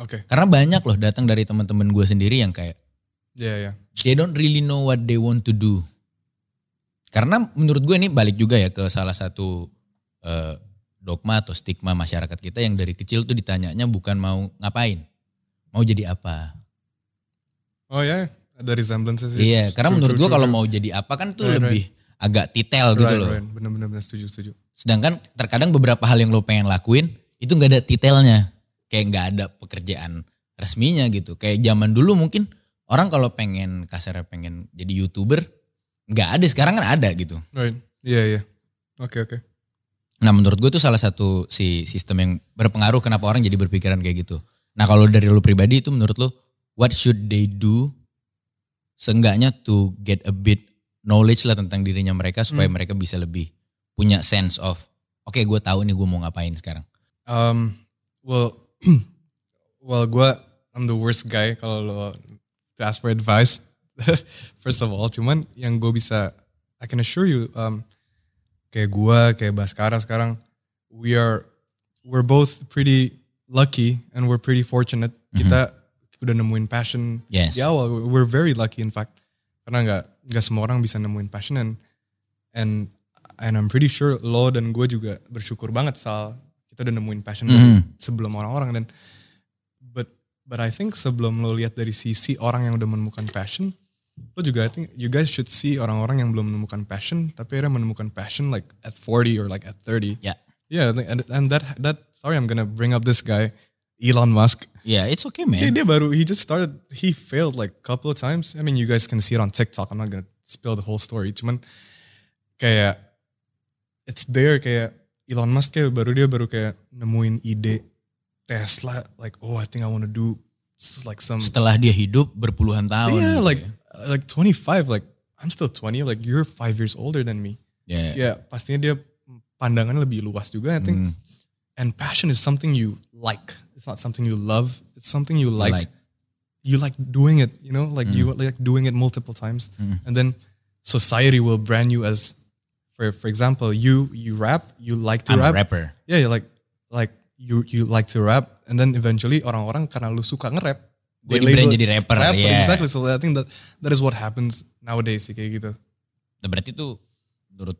Speaker 2: Oke. Okay. Karena banyak loh datang dari teman-teman gue sendiri yang kayak yeah, yeah. they don't really know what they want to do. Karena menurut gue ini balik juga ya ke salah satu eh, dogma atau stigma masyarakat kita yang dari kecil tuh ditanyanya bukan mau ngapain, mau jadi apa.
Speaker 1: Oh ya, yeah. ada resemblance sih. Iya, karena true, menurut gue kalau mau jadi apa kan tuh right, lebih right.
Speaker 2: agak detail right, gitu loh. Right.
Speaker 1: Bener-bener setuju, setuju.
Speaker 2: Sedangkan terkadang beberapa hal yang lo pengen lakuin itu nggak ada detailnya kayak nggak ada pekerjaan resminya gitu. Kayak zaman dulu mungkin orang kalau pengen kasar pengen jadi youtuber nggak ada sekarang kan ada gitu. Right. Iya yeah, iya. Yeah. Oke okay, oke. Okay. Nah menurut gue tuh salah satu si sistem yang berpengaruh kenapa orang jadi berpikiran kayak gitu. Nah kalau dari lu pribadi itu menurut lu what should they do seenggaknya to get a bit knowledge lah tentang dirinya mereka supaya hmm. mereka bisa lebih punya sense of oke okay, gue tahu nih gue mau ngapain sekarang.
Speaker 1: Um, well well, gue I'm the worst guy kalau lo to ask for advice. First of all, cuman yang gue bisa I can assure you, um, kayak gue, kayak Baskara sekarang, we are we're both pretty lucky and we're pretty fortunate. Mm -hmm. Kita udah nemuin passion yes. di awal. We're very lucky in fact, karena nggak nggak semua orang bisa nemuin passion and and and I'm pretty sure lo dan gue juga bersyukur banget soal kita udah nemuin passion mm. sebelum orang-orang dan but but I think sebelum lo lihat dari sisi orang yang udah menemukan passion lo juga I think you guys should see orang-orang yang belum menemukan passion tapi akhirnya menemukan passion like at 40 or like at 30 yeah yeah and, and that that sorry I'm gonna bring up this guy Elon Musk yeah it's okay man dia, dia baru he just started he failed like couple of times I mean you guys can see it on TikTok I'm not gonna spill the whole story cuman kayak it's there kayak Elon Musk kayak baru dia baru kayak nemuin ide Tesla like oh I think I want to do like some setelah dia
Speaker 2: hidup berpuluhan tahun yeah gitu like ya.
Speaker 1: Uh, like 25 like I'm still 20 like you're five years older than me yeah, yeah ya, pastinya dia pandangan lebih luas juga I think mm. and passion is something you like it's not something you love it's something you like, like. you like doing it you know like mm. you like doing it multiple times mm. and then society will brand you as for for example, you you rap, you like to I'm rap. A rapper. Yeah, you like like you you like to rap and then eventually orang-orang karena lu suka ngerap, gue di brand jadi rapper, rapper yeah. exactly so I think that that
Speaker 2: is what happens nowadays sih kayak gitu nah, berarti tuh menurut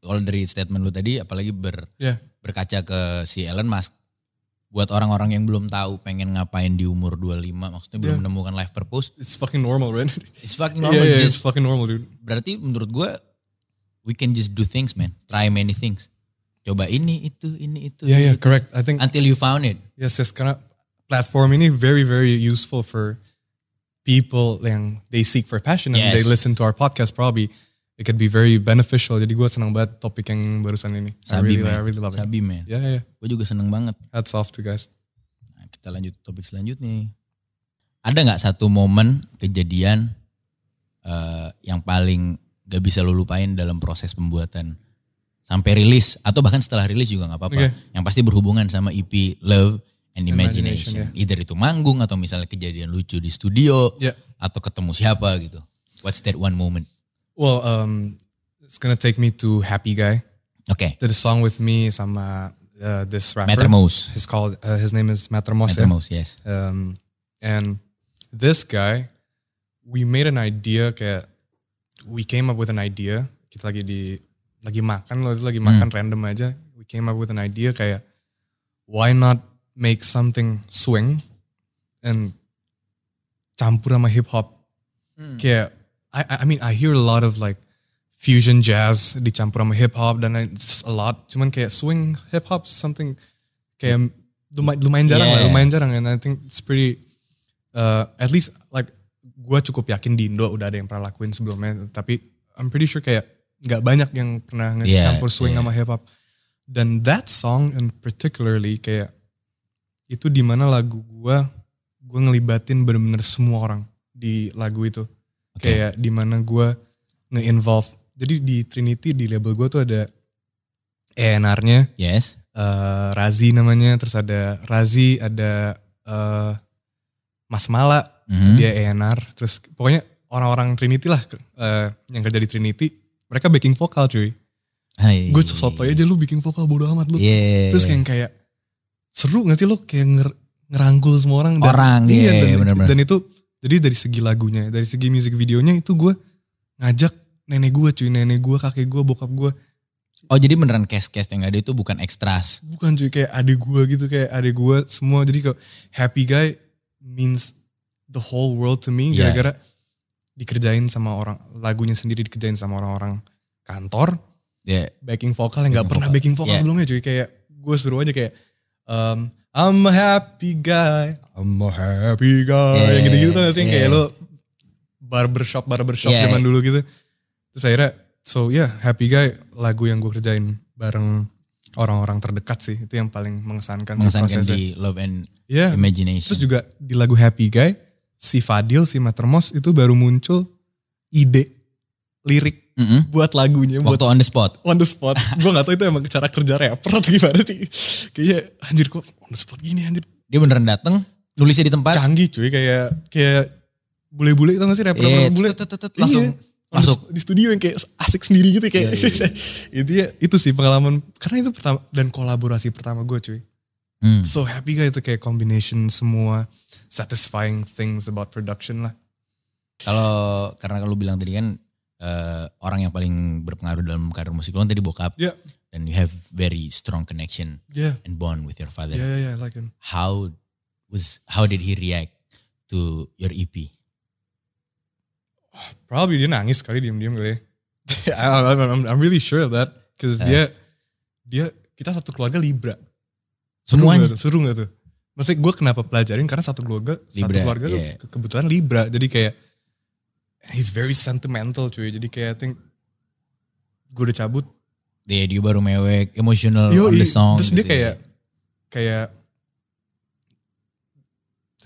Speaker 2: kalau dari statement lu tadi apalagi ber yeah. berkaca ke si Elon Musk buat orang-orang yang belum tahu pengen ngapain di umur 25 maksudnya yeah. belum menemukan life purpose it's fucking normal right it's fucking normal yeah, yeah, just it's fucking normal dude berarti menurut gue we can just do things man try many things coba ini itu ini itu yeah ini, yeah correct I think until you found it yes yes karena
Speaker 1: platform ini very very useful for people yang they seek for passion yes. and they listen to our podcast probably it could be very beneficial jadi gue senang banget topik yang
Speaker 2: barusan ini Sabi, I really man. I really love Sabi, it man yeah yeah, gue juga seneng banget hats off to guys nah, kita lanjut topik selanjutnya ada nggak satu momen kejadian uh, yang paling gak bisa lo lupain dalam proses pembuatan sampai rilis atau bahkan setelah rilis juga nggak apa-apa. Yeah. Yang pasti berhubungan sama EP Love and Imagination. Imagination yeah. Either itu manggung atau misalnya kejadian lucu di studio yeah. atau ketemu siapa gitu. What's that one moment?
Speaker 1: Well, um, it's gonna take me to Happy Guy. Okay. Did a song with me sama uh, this rapper. Mattermost. He's called. Uh, his name is Mattermost. Mattermost, yeah? yes. Um, and this guy, we made an idea kayak we came up with an idea kita lagi di lagi makan loh itu lagi hmm. makan random aja we came up with an idea kayak why not make something swing and campur sama hip hop hmm. kayak I I mean I hear a lot of like fusion jazz dicampur sama hip hop dan it's a lot cuman kayak swing hip hop something kayak hmm. lumayan, lumayan jarang yeah. lah lumayan jarang and I think it's pretty uh, at least like gue cukup yakin di Indo udah ada yang pernah lakuin sebelumnya tapi I'm pretty sure kayak gak banyak yang pernah ngecampur yeah, swing yeah. sama hip hop dan that song and particularly kayak itu dimana lagu gue gue ngelibatin bener-bener semua orang di lagu itu okay. kayak dimana gue nge-involve jadi di Trinity di label gue tuh ada ENR-nya yes uh, Razi namanya terus ada Razi ada uh, Mas Mala, mm-hmm. dia ENR, terus pokoknya orang-orang Trinity lah uh, yang kerja di Trinity, mereka backing vokal cuy. Gue sotoy aja lu bikin vokal bodo amat lu. Yeah. Iya, terus iya. kayak kayak seru gak sih lu kayak nger ngerangkul semua orang. Dan, orang iya, yeah, dan, iya, bener dan itu jadi dari segi lagunya, dari segi music videonya itu gue ngajak nenek gue cuy, nenek gue, kakek gue, bokap gue.
Speaker 2: Oh jadi beneran cast-cast yang ada itu bukan ekstras?
Speaker 1: Bukan cuy, kayak adik gue gitu, kayak adik gue semua. Jadi kayak happy guy means the whole world to me gara-gara yeah. dikerjain sama orang lagunya sendiri dikerjain sama orang-orang kantor yeah. backing vokal yang nggak pernah vocal. backing vokal yeah. sebelumnya cuy kayak gue suruh aja kayak um, I'm a happy guy I'm a happy guy yeah. yang gitu-gitu tuh sih yeah. kayak lo barbershop barbershop yeah. zaman dulu gitu saya akhirnya so yeah happy guy lagu yang gue kerjain bareng orang-orang terdekat sih itu yang paling mengesankan, mengesankan prosesnya. di Love and yeah. Imagination. Terus juga di lagu Happy Guy si Fadil si Matermos itu baru muncul ide lirik mm -hmm. buat lagunya Waktu buat on the spot on the spot gue gak tau itu emang cara kerja rapper atau gimana sih kayaknya anjir kok on the spot gini anjir dia beneran dateng nulisnya di tempat canggih cuy kayak kayak bule-bule itu gak sih rapper yeah, bule langsung iya masuk di studio yang kayak asik sendiri gitu kayak yeah, iya, iya. yeah. intinya itu sih pengalaman karena itu pertama dan kolaborasi pertama gue cuy hmm. so happy guys itu kayak combination semua
Speaker 2: satisfying things about production lah kalau karena kalau bilang tadi kan uh, orang yang paling berpengaruh dalam karir musik lo kan tadi bokap yeah. dan you have very strong connection yeah. and bond with your father yeah yeah I like him how was how did he react to your EP
Speaker 1: probably dia nangis kali diem-diem kali. Ya. I'm, I'm, I'm really sure of that cause yeah. dia dia kita satu keluarga Libra. semua Semuanya. seru gak tuh? Maksudnya gue kenapa pelajarin karena satu keluarga Libra, satu keluarga yeah. ke, kebetulan Libra jadi kayak he's very sentimental cuy jadi kayak I think
Speaker 2: gue udah cabut dia yeah, dia baru mewek emotional Yo, on the iya. song terus gitu dia kayak
Speaker 1: ya. kayak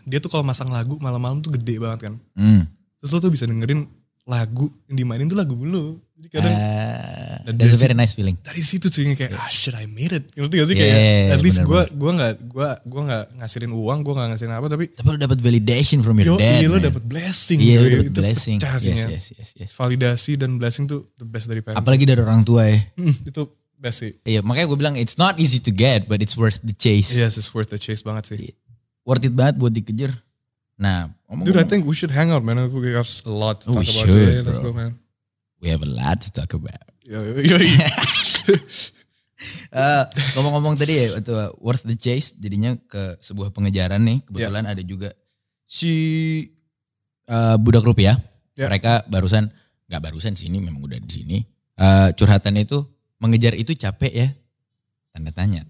Speaker 1: dia tuh kalau masang lagu malam-malam tuh gede banget kan mm terus lo tuh bisa dengerin lagu yang dimainin tuh lagu lo jadi kadang uh, dan that's a very nice feeling dari situ tuh kayak yeah. ah should I made it ngerti gak sih yeah, kayak yeah, at least gue gue nggak gue gue nggak ngasilin
Speaker 2: uang gue nggak ngasilin apa tapi tapi lo dapet validation from your yo, dad iya lo dapet blessing iya yeah, lo blessing yes, ya. yes, yes, yes,
Speaker 1: validasi dan blessing tuh the best dari parents apalagi dari orang tua ya
Speaker 2: itu best sih iya makanya gue bilang it's not easy to get but it's worth the chase yes it's worth the chase banget sih iya. worth it banget buat dikejar nah I'm Dude, I think we should hang out, man. We have a lot to oh, talk we about. Should, today. Let's bro. go, man. We have a lot to talk about. Ngomong-ngomong uh, eh, ngomong-ngomong tadi ya, itu, uh, worth the chase jadinya ke sebuah pengejaran nih. Kebetulan yeah. ada juga si uh, budak rupiah. Yeah. Mereka barusan nggak barusan sini, memang udah di sini. Uh, eh, curhatannya itu mengejar itu capek ya? Tanda tanya.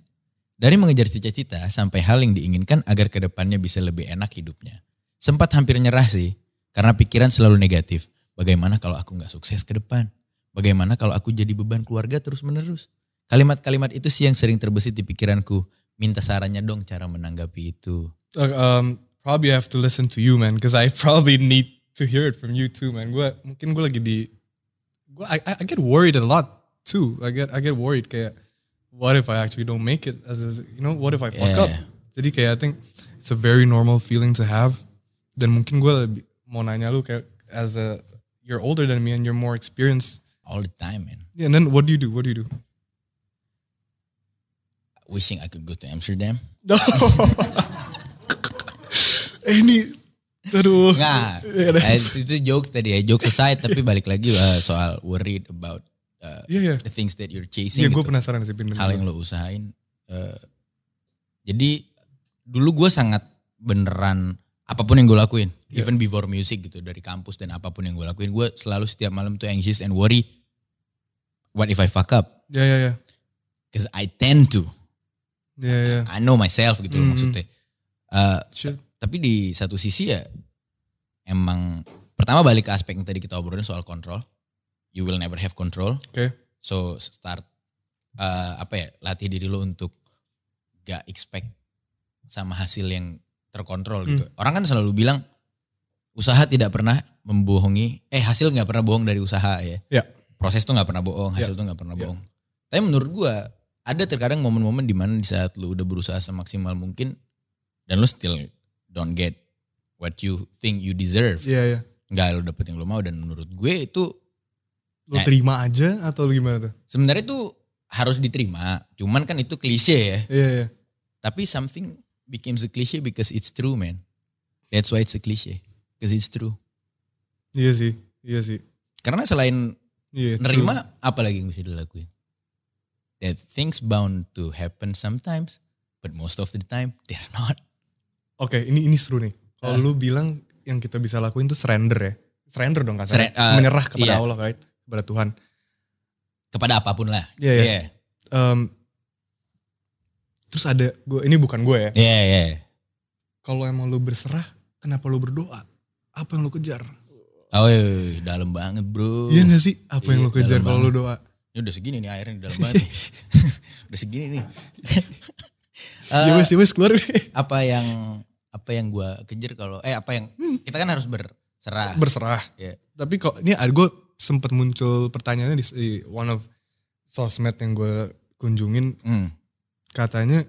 Speaker 2: Dari mengejar cita-cita sampai hal yang diinginkan agar kedepannya bisa lebih enak hidupnya Sempat hampir nyerah sih, karena pikiran selalu negatif. Bagaimana kalau aku nggak sukses ke depan? Bagaimana kalau aku jadi beban keluarga terus-menerus? Kalimat-kalimat itu sih yang sering terbesit di pikiranku. Minta sarannya dong cara menanggapi itu.
Speaker 1: Um, probably I have to listen to you man, because I probably need to hear it from you too man. Gue mungkin gue lagi di, gue I, I get worried a lot too. I get I get worried kayak what if I actually don't make it as a, you know what if I fuck yeah. up? Jadi kayak I think it's a very normal feeling to have dan mungkin gue lebih mau nanya lu kayak as a you're older than me and you're more experienced all the time man yeah and then what do you do what do you do
Speaker 2: wishing I could go to Amsterdam no eh, ini terus. nah, iya, eh, itu, itu jokes tadi ya Joke selesai tapi balik lagi uh, soal worried about uh, yeah, yeah. the things that you're chasing yeah, gitu. gue penasaran sih bener hal yang lo usahain uh, jadi dulu gue sangat beneran apapun yang gue lakuin, yeah. even before music gitu dari kampus dan apapun yang gue lakuin, gue selalu setiap malam tuh anxious and worry. What if I fuck up? Ya yeah, ya yeah, ya. Yeah. Cause I tend to. Ya yeah, ya. Yeah. I know myself gitu mm. loh hmm. maksudnya. Uh, sure. Tapi di satu sisi ya emang pertama balik ke aspek yang tadi kita obrolin soal kontrol. You will never have control. Oke. Okay. So start uh, apa ya latih diri lo untuk gak expect sama hasil yang terkontrol gitu. Hmm. Orang kan selalu bilang usaha tidak pernah membohongi, eh hasil nggak pernah bohong dari usaha ya. ya. Proses tuh nggak pernah bohong, hasil ya. tuh nggak pernah ya. bohong. Tapi menurut gua ada terkadang momen-momen di mana di saat lu udah berusaha semaksimal mungkin dan lu still don't get what you think you deserve. Iya, iya. Gak Enggak lu dapet yang lu mau dan menurut gue itu lu nah, terima
Speaker 1: aja atau gimana tuh? Sebenarnya itu
Speaker 2: harus diterima, cuman kan itu klise ya. Iya, iya. Tapi something becomes a cliche because it's true, man. That's why it's a cliche. Because it's true. Iya sih, iya sih. Karena selain yeah, iya, nerima, true. apa lagi yang bisa dilakuin? That things bound to happen sometimes, but most of the time they're not.
Speaker 1: Oke, okay, ini ini seru nih. Kalau uh. lu bilang yang kita bisa lakuin itu surrender ya. Surrender dong kan, Seren, uh, Menyerah kepada yeah.
Speaker 2: Allah, right? Kepada Tuhan. Kepada apapun lah. Iya, yeah, iya.
Speaker 1: Yeah. Yeah. Um, terus ada gue ini bukan gue ya. Iya,
Speaker 2: yeah, iya. Yeah.
Speaker 1: Kalau emang lu berserah, kenapa lu berdoa? Apa yang lu kejar?
Speaker 2: Oh, iya, iya, iya. dalam banget, Bro. Iya gak sih? Apa yang iya, lu kejar kalau lu doa? Ini udah segini nih airnya di dalam banget. udah segini nih. uh, yowis, ya yowis, ya keluar. Eh, apa yang apa yang gue kejar kalau eh apa yang hmm. kita kan harus berserah. Berserah. Yeah.
Speaker 1: Tapi kok ini gue sempat muncul pertanyaannya di one of sosmed yang gue kunjungin. Hmm katanya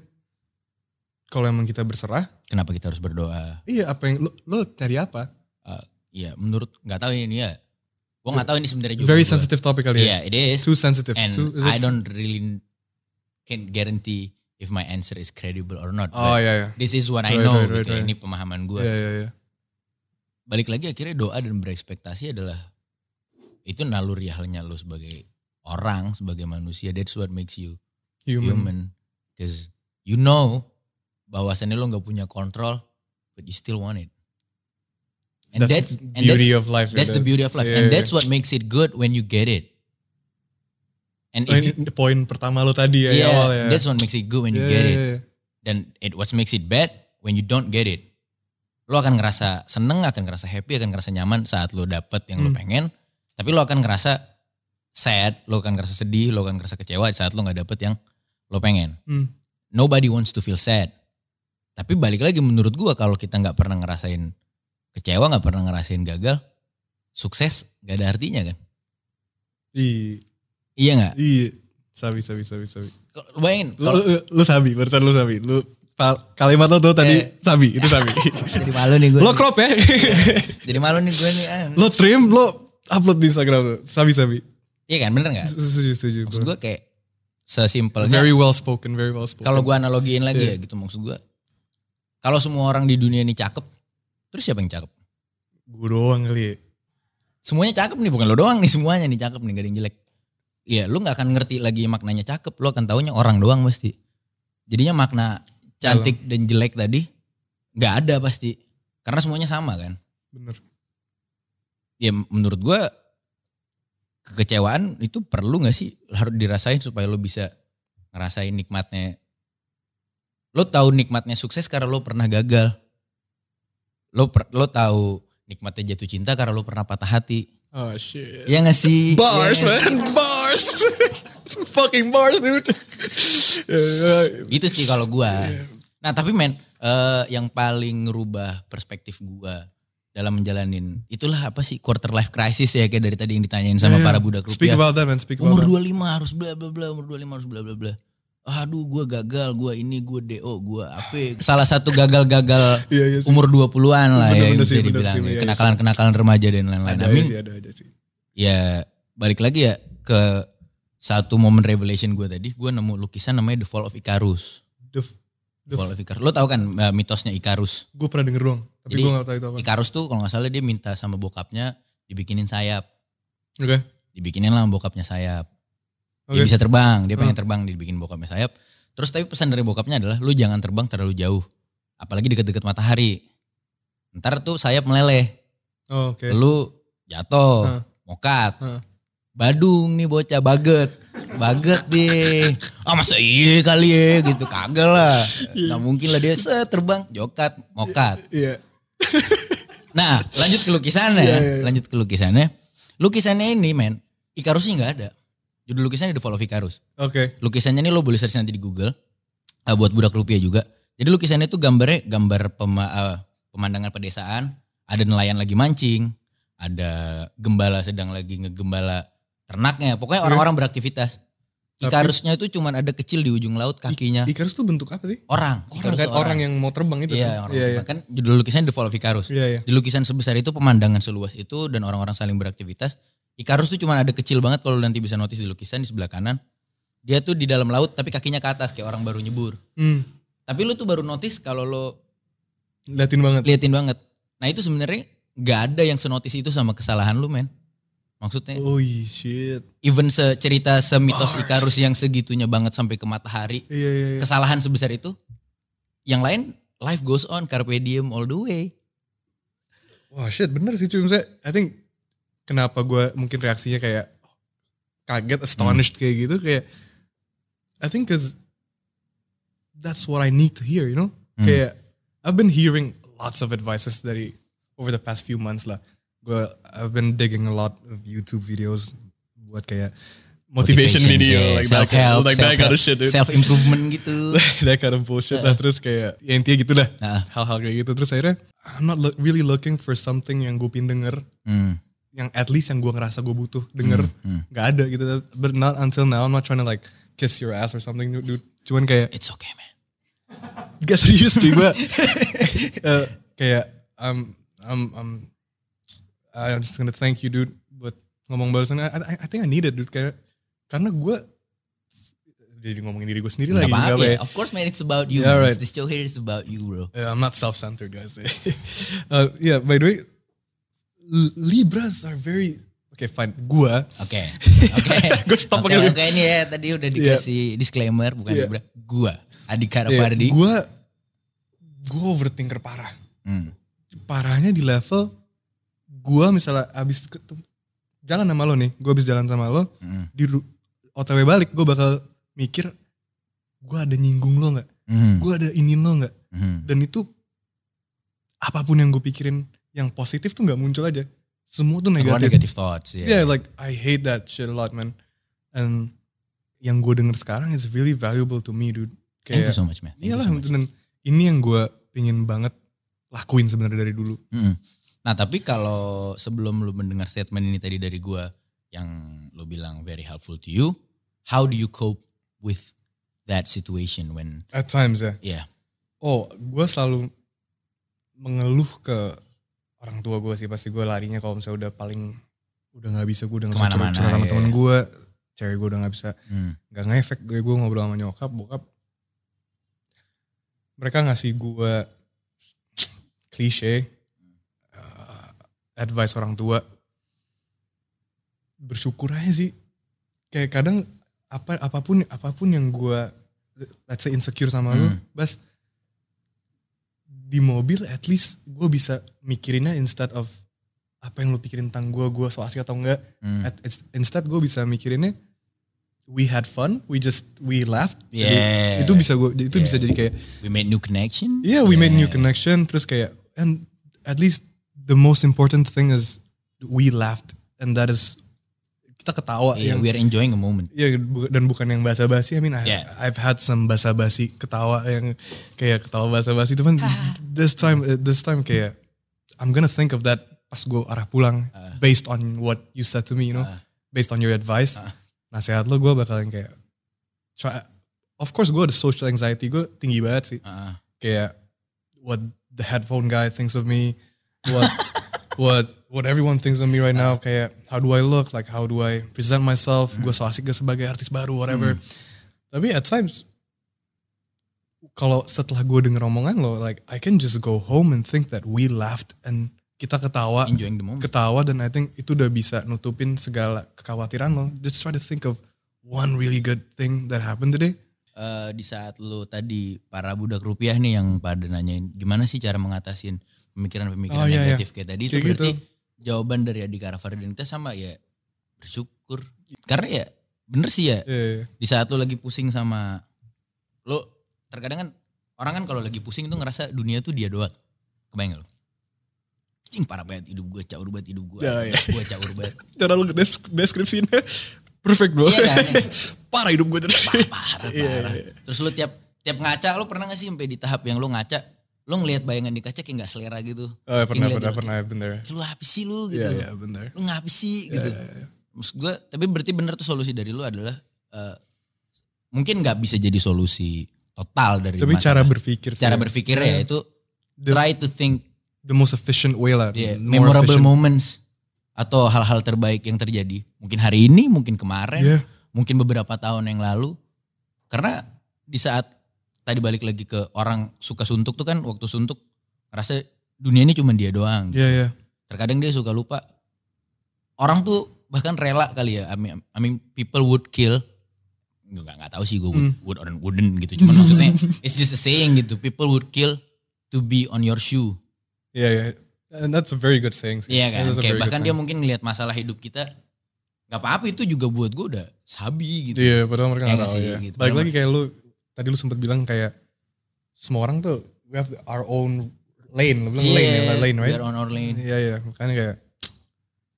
Speaker 1: kalau emang kita berserah,
Speaker 2: kenapa kita harus berdoa?
Speaker 1: Iya, apa yang lo, cari apa? Uh,
Speaker 2: iya, menurut nggak tahu ini ya. Gue nggak tahu ini sebenarnya juga. Very sensitive topic kali ya. Yeah, it is. Too sensitive. And too, I don't really can guarantee if my answer is credible or not. Oh iya, iya. This is what right, I know. Right, right, gitu. Ya, right. Ini pemahaman gue. yeah, yeah, yeah. Balik lagi akhirnya doa dan berekspektasi adalah itu naluri halnya lo sebagai orang, sebagai manusia. That's what makes you human. human Because you know bahwasannya lo nggak punya kontrol, but you still want it.
Speaker 1: And that's, that's and beauty that's, of life. That's the beauty of life, yeah, and that's
Speaker 2: what makes it good when you get it. And if you, point pertama lo tadi ya, ya, yeah, awal ya. That's what makes it good when you yeah, get it. Dan it what makes it bad when you don't get it. Lo akan ngerasa seneng, akan ngerasa happy, akan ngerasa nyaman saat lo dapet yang hmm. lo pengen. Tapi lo akan ngerasa sad, lo akan ngerasa sedih, lo akan ngerasa kecewa saat lo nggak dapet yang lo pengen. Hmm. Nobody wants to feel sad. Tapi balik lagi menurut gua kalau kita nggak pernah ngerasain kecewa, nggak pernah ngerasain gagal, sukses gak ada artinya kan? Iya. Iya nggak? Iya. Sabi, sabi, sabi, sabi.
Speaker 1: Lu bayangin. Kalo, lu, lu, lu sabi, barusan lu sabi. Lu kalimat lo tuh tadi eh, sabi, itu sabi. jadi malu nih gue. Lo crop ya? jadi malu nih gue nih. Ah. Lo trim, lo upload di Instagram tuh. Sabi, sabi. Iya kan, bener gak? Setuju, setuju. Maksud gue kayak sesimpelnya very
Speaker 2: well spoken very well spoken kalau gue analogiin lagi ya yeah. ya gitu maksud gue kalau semua orang di dunia ini cakep terus siapa yang cakep gue doang kali ya. semuanya cakep nih bukan lo doang nih semuanya nih cakep nih gak ada yang jelek Iya, lu nggak akan ngerti lagi maknanya cakep, Lo akan taunya orang doang pasti. Jadinya makna cantik Elang. Iya. dan jelek tadi nggak ada pasti, karena semuanya sama kan. Bener. Ya menurut gue kekecewaan itu perlu gak sih harus dirasain supaya lo bisa ngerasain nikmatnya lo tahu nikmatnya sukses karena lo pernah gagal lo per, lo tahu nikmatnya jatuh cinta karena lo pernah patah hati oh shit ya nggak sih iya bars ya, man bars fucking bars dude gitu sih kalau gua yeah. nah tapi men uh, yang paling ngerubah perspektif gua dalam menjalani itulah apa sih quarter life crisis ya kayak dari tadi yang ditanyain sama yeah, iya. para budak rupiah. Speak about that man, speak about Umur 25 that. harus bla bla bla, umur 25 harus bla bla bla. Aduh gue gagal, gue ini, gue DO, gue apa. Ya? Salah satu gagal-gagal yeah, iya yeah, umur 20-an lah bener, ya bener, bisa sih, dibilang. Ya. Iya, Kenakalan-kenakalan remaja dan lain-lain. Ada, Amin, ya, ada aja sih. Ya balik lagi ya ke satu momen revelation gue tadi, gue nemu lukisan namanya The Fall of Icarus. The Icarus. Lo tau kan eh, mitosnya Ikarus? Gue pernah denger doang, tapi gue gak tau itu apa. Ikarus tuh kalau gak salah dia minta sama bokapnya dibikinin sayap. Oke. Okay. Dibikinin lah bokapnya sayap. Okay. Dia bisa terbang, dia pengen uh. terbang dibikin bokapnya sayap. Terus tapi pesan dari bokapnya adalah lu jangan terbang terlalu jauh. Apalagi deket-deket matahari. Ntar tuh sayap meleleh. Oh, Oke. Okay. Lu jatuh, uh. mokat. Uh. Badung nih bocah baget. Baget deh. Ah masa iya kali ya gitu. Kagak lah. Nah mungkin lah dia terbang jokat, mokat. Iya. nah lanjut ke lukisannya. Iya, iya. iya. Lanjut ke lukisannya. Lukisannya ini men, Ikarusnya gak ada. Judul lukisannya The Fall of Icarus. Oke. Okay. Lukisannya ini lo boleh search nanti di Google. Ah, buat budak rupiah juga. Jadi lukisannya itu gambarnya gambar pema, uh, pemandangan pedesaan. Ada nelayan lagi mancing. Ada gembala sedang lagi ngegembala ternaknya. Pokoknya iya. orang-orang beraktivitas. Ikarusnya itu cuma ada kecil di ujung laut kakinya. Ikarus tuh bentuk apa sih? Orang. Orang, kan, orang. orang yang mau terbang itu. Iya, kan? orang. Iya, iya. Kan judul lukisannya The Fall of Ikarus. Iya, iya. Di lukisan sebesar itu pemandangan seluas itu dan orang-orang saling beraktivitas. Ikarus tuh cuma ada kecil banget kalau nanti bisa notice di lukisan di sebelah kanan. Dia tuh di dalam laut tapi kakinya ke atas kayak orang baru nyebur. Hmm. Tapi lu tuh baru notice kalau lo liatin banget. Liatin banget. Nah, itu sebenarnya gak ada yang senotis itu sama kesalahan lu, men. Maksudnya? Oh shit. Even secerita cerita semitos oh, Ikarus yang segitunya banget sampai ke matahari. Iya, iya, iya. Kesalahan sebesar itu. Yang lain life goes on carpe diem all the way. Wah shit bener sih cuy. saya I think
Speaker 1: kenapa gue mungkin reaksinya kayak kaget astonished hmm. kayak gitu kayak I think cause that's what I need to hear you know hmm. kayak I've been hearing lots of advices dari over the past few months lah gue I've been digging a lot of YouTube videos buat kayak motivation, video yeah, like self that, help, like self that kind of self improvement gitu that kind of bullshit lah terus kayak ya intinya gitu dah nah. hal-hal kayak gitu terus akhirnya I'm not lo really looking for something yang gue pin denger mm. yang at least yang gue ngerasa gue butuh denger hmm, hmm. nggak mm, mm. ada gitu but not until now I'm not trying to like kiss your ass or something dude cuman kayak it's okay man gak serius sih gue eh, kayak I'm I'm I'm I'm just gonna thank you dude buat ngomong barusan. I, I think I need it dude kayak karena gue jadi ngomongin diri gue sendiri Gak lagi. Apa, yeah. Of course man, it's about you. Yeah, right. This
Speaker 2: show here is about you bro.
Speaker 1: Yeah, I'm not self-centered guys. uh, yeah, by the way,
Speaker 2: Libras are very
Speaker 1: Oke, okay, fine. Gua. Oke. Okay. Oke. Okay. gue stop okay, Oke, okay, ini ya tadi udah dikasih yeah. disclaimer bukan yeah. Libra. Gua. Adik Rafardi. Yeah, gua gua overthinker parah. Hmm. Parahnya di level gue misalnya abis ketemu jalan sama lo nih gue abis jalan sama lo mm. di otw balik gue bakal mikir gue ada nyinggung lo nggak mm. Mm-hmm. gue ada ini lo nggak mm. dan itu apapun yang gue pikirin yang positif tuh nggak muncul aja semua tuh negatif negative thoughts yeah. yeah like I hate that shit a lot man and yang gue denger sekarang is really valuable to me dude kayak Thank you so much man iyalah so much. dan ini yang gue pingin banget lakuin sebenarnya dari dulu mm
Speaker 2: Nah tapi kalau sebelum lu mendengar statement ini tadi dari gue yang lu bilang very helpful to you, how do you cope with that situation when at times ya? Yeah. yeah. Oh, gue selalu
Speaker 1: mengeluh ke orang tua gue sih pasti gue larinya kalau misalnya udah paling udah nggak bisa gue udah nggak bisa cerita sama iya, temen iya. gue, cewek gue udah nggak bisa hmm. nggak hmm. ngefek gue gue ngobrol sama nyokap, bokap mereka ngasih gue klise advice orang tua bersyukur aja sih kayak kadang apa apapun apapun yang gue let's say insecure sama hmm. lu bas di mobil at least gue bisa mikirinnya instead of apa yang lu pikirin tentang gue gue so asik atau enggak hmm. at, instead gue bisa mikirinnya we had fun, we just we laughed. Yeah. itu bisa gue itu yeah. bisa jadi kayak we made new connection. Yeah, we yeah. made new connection. Terus kayak and at least the most important thing is we laughed and that is kita ketawa yeah, yang we are enjoying a moment. yeah, dan bukan yang basa-basi. I mean I, I've had some basa-basi ketawa yang kayak ketawa basa-basi cuman this time uh, this time kayak I'm gonna think of that pas gue arah pulang uh. based on what you said to me, you know. Uh. Based on your advice. Uh. Nasihat lo gue bakalan kayak try of course gue ada social anxiety gue tinggi banget sih. Uh. Kayak what the headphone guy thinks of me what what what everyone thinks of me right now kayak how do I look like how do I present myself hmm. gue so asik gak sebagai artis baru whatever mm. tapi at times kalau setelah gue denger omongan lo like I can just go home and think that we laughed and kita ketawa enjoying the moment ketawa dan I think itu udah bisa
Speaker 2: nutupin segala kekhawatiran lo just try to think of one really good thing that happened today uh, di saat lo tadi para budak rupiah nih yang pada nanyain gimana sih cara mengatasin pemikiran-pemikiran oh, iya, iya. negatif iya. kayak tadi kayak itu berarti gitu. jawaban dari Adi Karafar dan kita sama ya bersyukur. Karena ya bener sih ya. Yeah. Iya. Di saat lo lagi pusing sama lo terkadang kan orang kan kalau lagi pusing itu ngerasa dunia tuh dia doang. Kebayang lo? Cing parah banget hidup gue, caur banget hidup gue. Yeah, yeah. Gue caur banget.
Speaker 1: Cara lo deskripsinya perfect bro. yeah, kan? parah hidup gue terus. Parah,
Speaker 2: parah, iya, parah. Yeah, yeah. Terus lo tiap tiap ngaca lo pernah gak sih sampai di tahap yang lo ngaca lo ngelihat bayangan di kaca kayak gak selera gitu. Oh, ya, pernah, pernah, gitu, pernah, bener. Lu apa sih lu iya, gitu. Iya, yeah, yeah, bener. Lu ngapa sih iya, gitu. Yeah, yeah. Maksud gue, tapi berarti bener tuh solusi dari lu adalah uh, mungkin gak bisa jadi solusi total dari Tapi masalah. cara berpikir. Cara sih. berpikirnya yeah. itu the, try to think the most efficient way lah. Yeah, memorable efficient. moments atau hal-hal terbaik yang terjadi. Mungkin hari ini, mungkin kemarin, yeah. mungkin beberapa tahun yang lalu. Karena di saat tadi balik lagi ke orang suka suntuk tuh kan waktu suntuk rasa dunia ini cuma dia doang. Iya, gitu. Yeah, yeah. Terkadang dia suka lupa. Orang tuh bahkan rela kali ya. I mean, I mean people would kill. Enggak nggak tahu sih gue would, mm. would or wouldn't gitu. Cuman maksudnya it's just a saying gitu. People would kill to be on your shoe. Yeah,
Speaker 1: yeah. And that's a
Speaker 2: very good saying. Iya kan. Okay. bahkan dia mungkin lihat masalah hidup kita Gak apa-apa itu juga buat gue udah sabi gitu. Iya, yeah, padahal mereka iya gak tahu ya. Gitu. lagi
Speaker 1: kayak lu tadi lu sempat bilang kayak semua orang tuh we have our own
Speaker 2: lane, lu bilang yeah, lane yeah, iya, lane right? We are on our lane. Iya yeah, iya, yeah. makanya kayak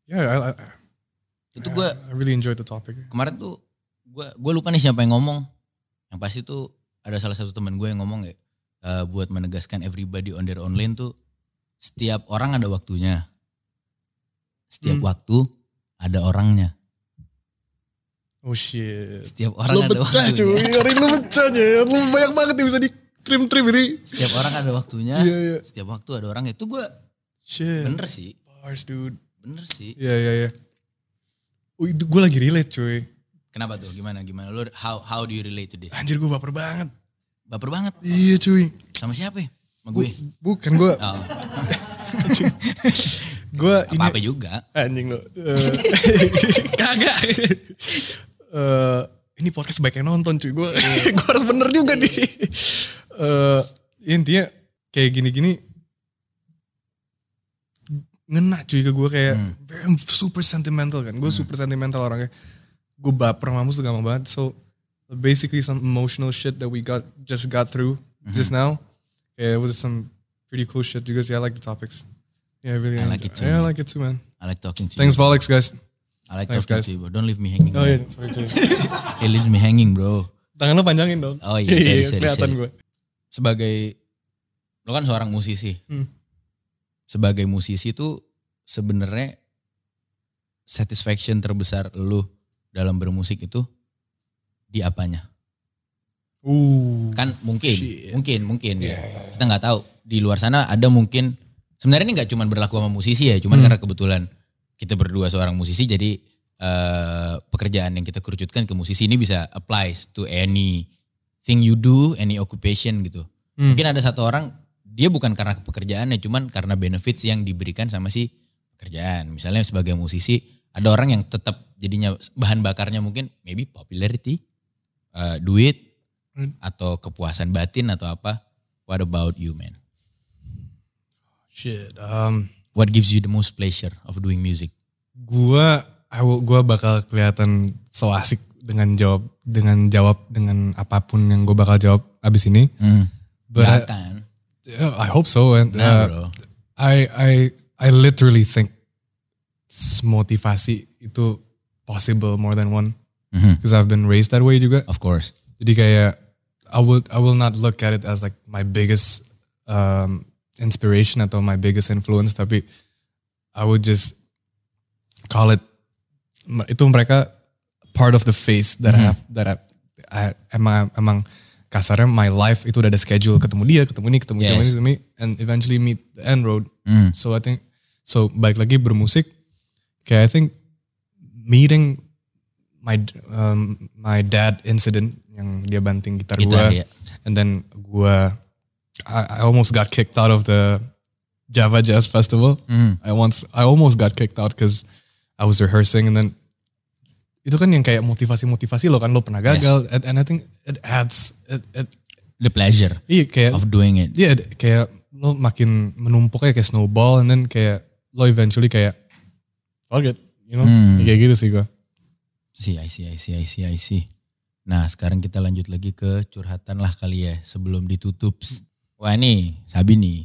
Speaker 2: yeah, I, I, itu gue I really enjoy the topic. Kemarin tuh gue gue lupa nih siapa yang ngomong. Yang pasti tuh ada salah satu teman gue yang ngomong ya uh, buat menegaskan everybody on their own lane tuh setiap orang ada waktunya. Setiap hmm. waktu ada orangnya. Oh shit. Setiap orang lu ada pecah waktunya. cuy,
Speaker 1: hari iya, lu pecah ya. Lu banyak banget yang bisa di trim-trim ini. Setiap orang ada waktunya, yeah, yeah.
Speaker 2: setiap waktu ada orang. Itu gue
Speaker 1: shit. bener
Speaker 2: sih. Bars
Speaker 1: dude. Bener
Speaker 2: sih. Iya, yeah, iya, yeah, iya. Yeah. Oh, itu gue lagi relate cuy. Kenapa tuh? Gimana, gimana? Lu how, how do you relate to this? Anjir gue baper banget. Baper banget? Iya cuy. Sama siapa ya? Sama gue? Bukan gue. Oh. gue ini. Apa-apa juga. Anjing lo Uh, eh. kagak.
Speaker 1: uh, ini podcast baiknya nonton cuy gue yeah. gue harus bener juga nih uh, intinya kayak gini-gini ngena cuy ke gue kayak hmm. super sentimental kan gue hmm. super sentimental orangnya gue baper mamu tuh gampang banget so basically some emotional shit that we got just got through mm-hmm. just now yeah it was some pretty cool shit you guys yeah I like the topics yeah I really I like it too yeah, I like it too man
Speaker 2: I like talking to thanks you thanks Volix guys I like Thanks, guys. to you, bro. Don't leave me hanging. Oh, iya. hey, leave me hanging, bro. Tangan lo panjangin dong. Oh iya, yeah, iya, yeah, kelihatan gue. Sebagai, lo kan seorang musisi. Hmm. Sebagai musisi tuh sebenarnya satisfaction terbesar lo dalam bermusik itu di apanya? Uh, kan mungkin, shit. mungkin, mungkin ya. yeah. ya. Kita nggak tahu. Di luar sana ada mungkin. Sebenarnya ini nggak cuma berlaku sama musisi ya, cuman hmm. karena kebetulan kita berdua seorang musisi jadi uh, pekerjaan yang kita kerucutkan ke musisi ini bisa applies to any thing you do, any occupation gitu. Hmm. Mungkin ada satu orang dia bukan karena pekerjaannya cuman karena benefits yang diberikan sama si pekerjaan. Misalnya sebagai musisi ada orang yang tetap jadinya bahan bakarnya mungkin maybe popularity, uh, duit hmm. atau kepuasan batin atau apa. What about you man? Shit. Um What gives you the most pleasure of doing music?
Speaker 1: Gua gua bakal kelihatan so asik dengan jawab dengan jawab dengan apapun yang gue bakal jawab abis ini. Hmm. But I hope so and nah, uh, I I I literally think motivasi itu possible more than one because mm-hmm. mm -hmm. I've been raised that way juga. Of course. Jadi kayak I will I will not look at it as like my biggest um, inspiration atau my biggest influence tapi I would just call it itu mereka part of the face that mm-hmm. I have that I, I emang emang kasarnya my life itu udah ada schedule ketemu dia ketemu ini ketemu yes. dia ketemu ini and eventually meet the end road mm. so I think so baik lagi bermusik kayak I think meeting my um, my dad incident yang dia banting gitar, gitar gue ya. and then gua I, I almost got kicked out of the Java Jazz Festival. Mm. I once I almost got kicked out because I was rehearsing and then itu kan yang kayak motivasi-motivasi lo kan lo pernah gagal yes. and, and I think it adds it, it the pleasure iya, kayak, of doing it. Iya kayak lo makin menumpuk kayak snowball and then kayak lo eventually kayak fuck it, you know mm. kayak gitu sih
Speaker 2: gua. Sih, I see I see I see I see. Nah sekarang kita lanjut lagi ke curhatan lah kali ya sebelum ditutup wah ini Sabi nih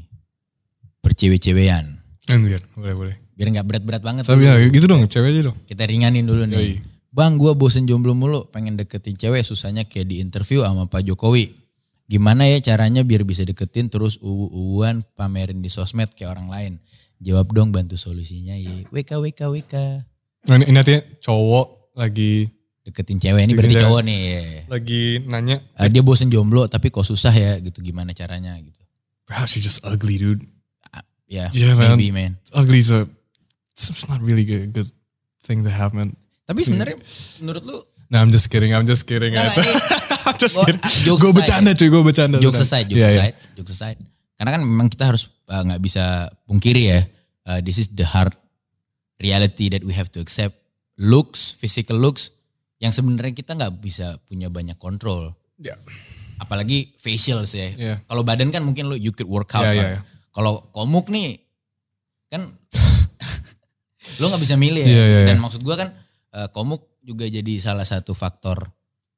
Speaker 2: percewe-cewean. Anjir, boleh boleh. Biar nggak berat-berat banget. Sabi ya, gitu dong, cewek aja dong. Kita ringanin dulu nih. Yoi. Bang, gue bosen jomblo mulu, pengen deketin cewek, susahnya kayak di interview sama Pak Jokowi. Gimana ya caranya biar bisa deketin terus uwu-uwuan pamerin di sosmed kayak orang lain? Jawab dong bantu solusinya ya. WK, WK, WK. Nah, ini, ini artinya cowok lagi deketin cewek ini iya, berarti iya. cowok nih. Ya. Lagi nanya. Uh, dia bosen jomblo tapi kok susah ya gitu gimana caranya gitu. Perhaps you're just ugly dude. Uh, yeah, yeah maybe man.
Speaker 1: man. Ugly is a, it's not really good, good thing to happen.
Speaker 2: Tapi sebenarnya menurut lu?
Speaker 1: Nah I'm just kidding, I'm just kidding. Nah, ini,
Speaker 2: I'm just kidding. Ah, gue bercanda cuy, gue bercanda. Jokes aside, jokes yeah, aside, yeah. jokes aside. Karena kan memang kita harus eh, nggak uh, bisa pungkiri ya. Uh, this is the hard reality that we have to accept. Looks, physical looks yang sebenarnya kita nggak bisa punya banyak kontrol. Ya. Apalagi facial sih. Ya. Yeah. Kalau badan kan mungkin lu you could workout yeah, ya, kan. Yeah, yeah. Kalau komuk nih kan lo nggak bisa milih ya. Yeah, yeah, Dan iya. maksud gua kan eh, komuk juga jadi salah satu faktor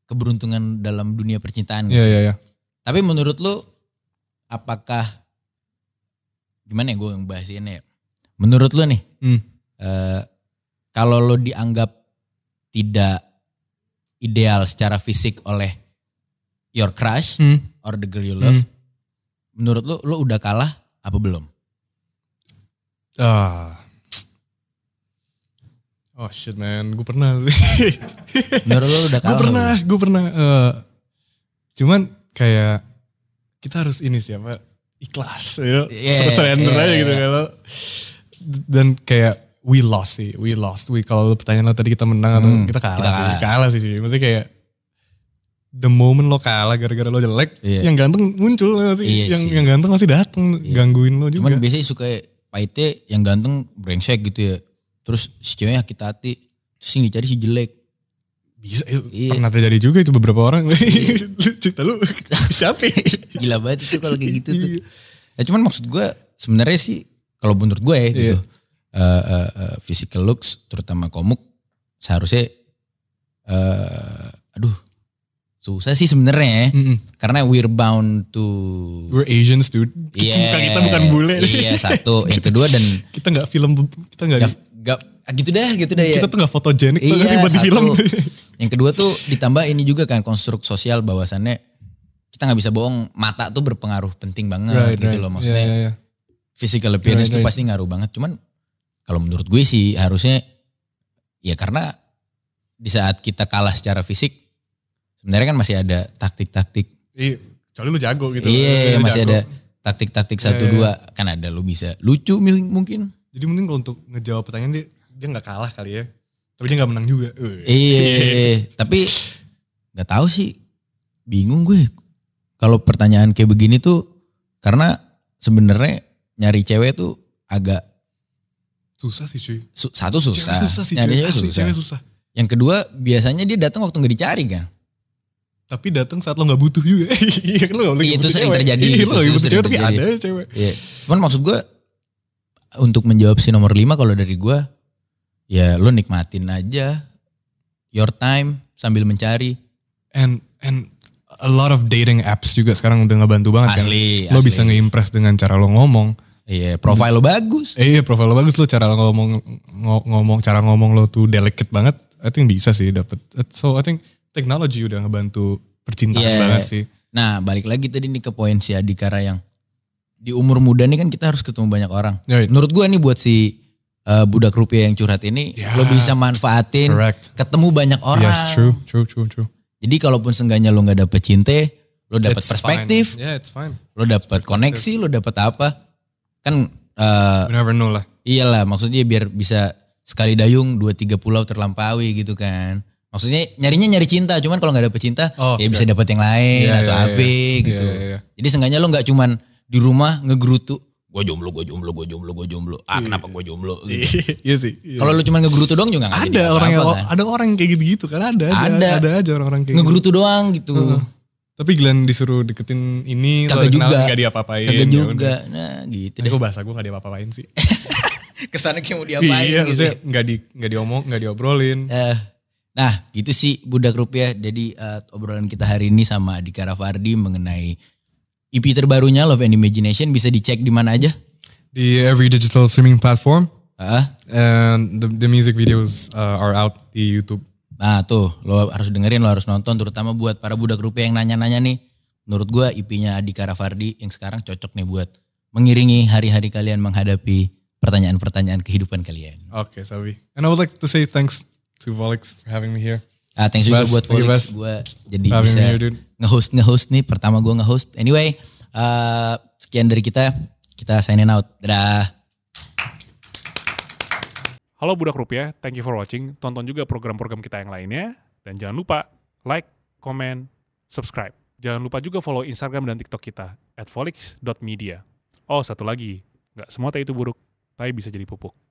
Speaker 2: keberuntungan dalam dunia percintaan. Iya, iya, iya. Tapi menurut lu apakah gimana ya gue yang ini ya? Menurut lu nih, hmm. uh, kalau lu dianggap tidak ideal secara fisik oleh your crush hmm. or the girl you love, hmm. menurut lu lu udah kalah apa belum? Uh. Oh
Speaker 1: shit man, gue pernah. menurut lu udah kalah? Gue pernah, gue pernah. Uh, cuman kayak kita harus ini siapa ikhlas, you know? yeah, serender yeah, aja gitu yeah. kalau dan kayak we lost sih, we lost. We kalau pertanyaan lo tadi kita menang hmm, atau kita kalah, kita kalah. sih, kalah sih sih. Maksudnya kayak the moment lo
Speaker 2: kalah gara-gara lo jelek, iya. yang ganteng muncul ya sih, iya yang sih. yang ganteng masih
Speaker 1: datang iya. gangguin lo juga. Cuman biasanya
Speaker 2: suka paite yang ganteng brengsek gitu ya. Terus si yang kita hati, terus yang dicari si jelek. Bisa, iya. pernah terjadi juga
Speaker 1: itu beberapa orang. Iya.
Speaker 2: Cerita lu siapa? Ya? Gila banget itu kalau kayak gitu tuh. Iya. Ya cuman maksud gue sebenarnya sih kalau menurut gue ya gitu. Iya uh, uh, physical looks terutama komuk seharusnya uh, aduh susah sih sebenarnya mm -hmm. karena we're bound to we're Asians dude yeah, kita bukan bule iya satu yang kedua dan kita nggak film kita nggak nggak ah, gitu deh gitu deh kita ya tuh
Speaker 1: nggak fotogenik iya, tuh sih buat di film
Speaker 2: yang kedua tuh ditambah ini juga kan konstruk sosial bahwasannya kita nggak bisa bohong mata tuh berpengaruh penting banget right, gitu right. loh maksudnya yeah, yeah, yeah. physical appearance right, right. tuh pasti ngaruh banget cuman kalau menurut gue sih harusnya ya karena di saat kita kalah secara fisik sebenarnya kan masih ada taktik-taktik.
Speaker 1: Iya, kecuali lu jago gitu. Iya, masih jago. ada
Speaker 2: taktik-taktik satu iya, iya. dua kan ada lu bisa lucu
Speaker 1: mungkin. Jadi mungkin kalau untuk ngejawab pertanyaan dia dia nggak kalah kali ya. Tapi dia nggak menang juga. Iya, iya
Speaker 2: tapi nggak tahu sih. Bingung gue. Kalau pertanyaan kayak begini tuh karena sebenarnya nyari cewek tuh agak Susah sih cuy. Su satu susah. Cewek susah sih cuy. Cewek susah. Cewek susah. Yang kedua biasanya dia datang waktu nggak dicari kan.
Speaker 1: Tapi datang saat lo nggak butuh juga. Iya kan lo gak butuh iya, Itu sering cewek. terjadi. Iya lo gak butuh cewek tapi ada cewek.
Speaker 2: Iya. Cuman maksud gue untuk menjawab si nomor lima kalau dari gue ya lo nikmatin aja your time sambil mencari. And and
Speaker 1: a lot of dating apps juga sekarang udah ngebantu banget asli, kan. Asli. Lo bisa ngeimpress dengan cara lo ngomong
Speaker 2: Iya, profil lo
Speaker 1: bagus. Iya, profil profile lo bagus lo cara ngomong ngomong cara ngomong lo tuh delicate banget. I think bisa sih dapat.
Speaker 2: So I think technology udah ngebantu percintaan yeah. banget sih. Nah, balik lagi tadi nih ke poin si Adikara yang di umur muda nih kan kita harus ketemu banyak orang. Yeah, iya. Menurut gua nih buat si uh, budak rupiah yang curhat ini yeah, lo bisa manfaatin correct. ketemu banyak orang. Yes, true, true, true, true. Jadi kalaupun sengganya lo nggak dapet cinta, lo dapet it's perspektif,
Speaker 1: Yeah, it's fine.
Speaker 2: lo dapet koneksi, lo dapet apa kan uh, never know lah. Iyalah, maksudnya biar bisa sekali dayung dua tiga pulau terlampaui gitu kan. Maksudnya nyarinya nyari cinta, cuman kalau nggak dapet cinta oh, ya okay. bisa dapet yang lain yeah, atau yeah, apa yeah. Iya, gitu. Yeah, yeah, yeah. Jadi seenggaknya lo nggak cuman di rumah ngegrutu gue jomblo, gue jomblo, gue jomblo, gue jomblo. Ah iya. kenapa gue jomblo? Iya, gitu. iya sih. Iya. Kalau lu cuma ngegrutu doang juga gak ada orang yang, kan?
Speaker 1: ada orang yang kayak gitu gitu kan ada ada, ada aja orang-orang kayak ngegerutu gitu. doang gitu. Uh -huh tapi Glenn disuruh deketin ini, Kagak lo kenal gak diapa-apain. Kagak ya juga, nah gitu deh. bahasa
Speaker 2: gue gak diapa-apain sih. Kesannya kayak mau diapain iya, gitu. Ya. gak, di, gak diomong, gak diobrolin. Uh, nah gitu sih Budak Rupiah. Jadi uh, obrolan kita hari ini sama Adhika Rafardi mengenai EP terbarunya Love and Imagination bisa dicek di mana aja?
Speaker 1: Di every digital streaming platform.
Speaker 2: Uh? And the, the music videos uh, are out di YouTube. Nah tuh lo harus dengerin, lo harus nonton terutama buat para budak rupiah yang nanya-nanya nih. Menurut gue IP-nya Adhika Rafardi yang sekarang cocok nih buat mengiringi hari-hari kalian menghadapi pertanyaan-pertanyaan kehidupan kalian. Oke, okay, Sabi. And I would like to say thanks
Speaker 1: to Volix for having me here. Ah, thanks best, juga buat Volix. Gue jadi bisa
Speaker 2: nge-host nge nih. Pertama gue nge-host. Anyway, uh, sekian dari kita. Kita signing out. Dadah.
Speaker 1: Halo Budak Rupiah, thank you for watching. Tonton juga program-program kita yang lainnya. Dan jangan lupa like, comment, subscribe. Jangan lupa juga follow Instagram dan TikTok kita, at folix.media. Oh, satu lagi, nggak semua teh itu buruk, tapi bisa jadi pupuk.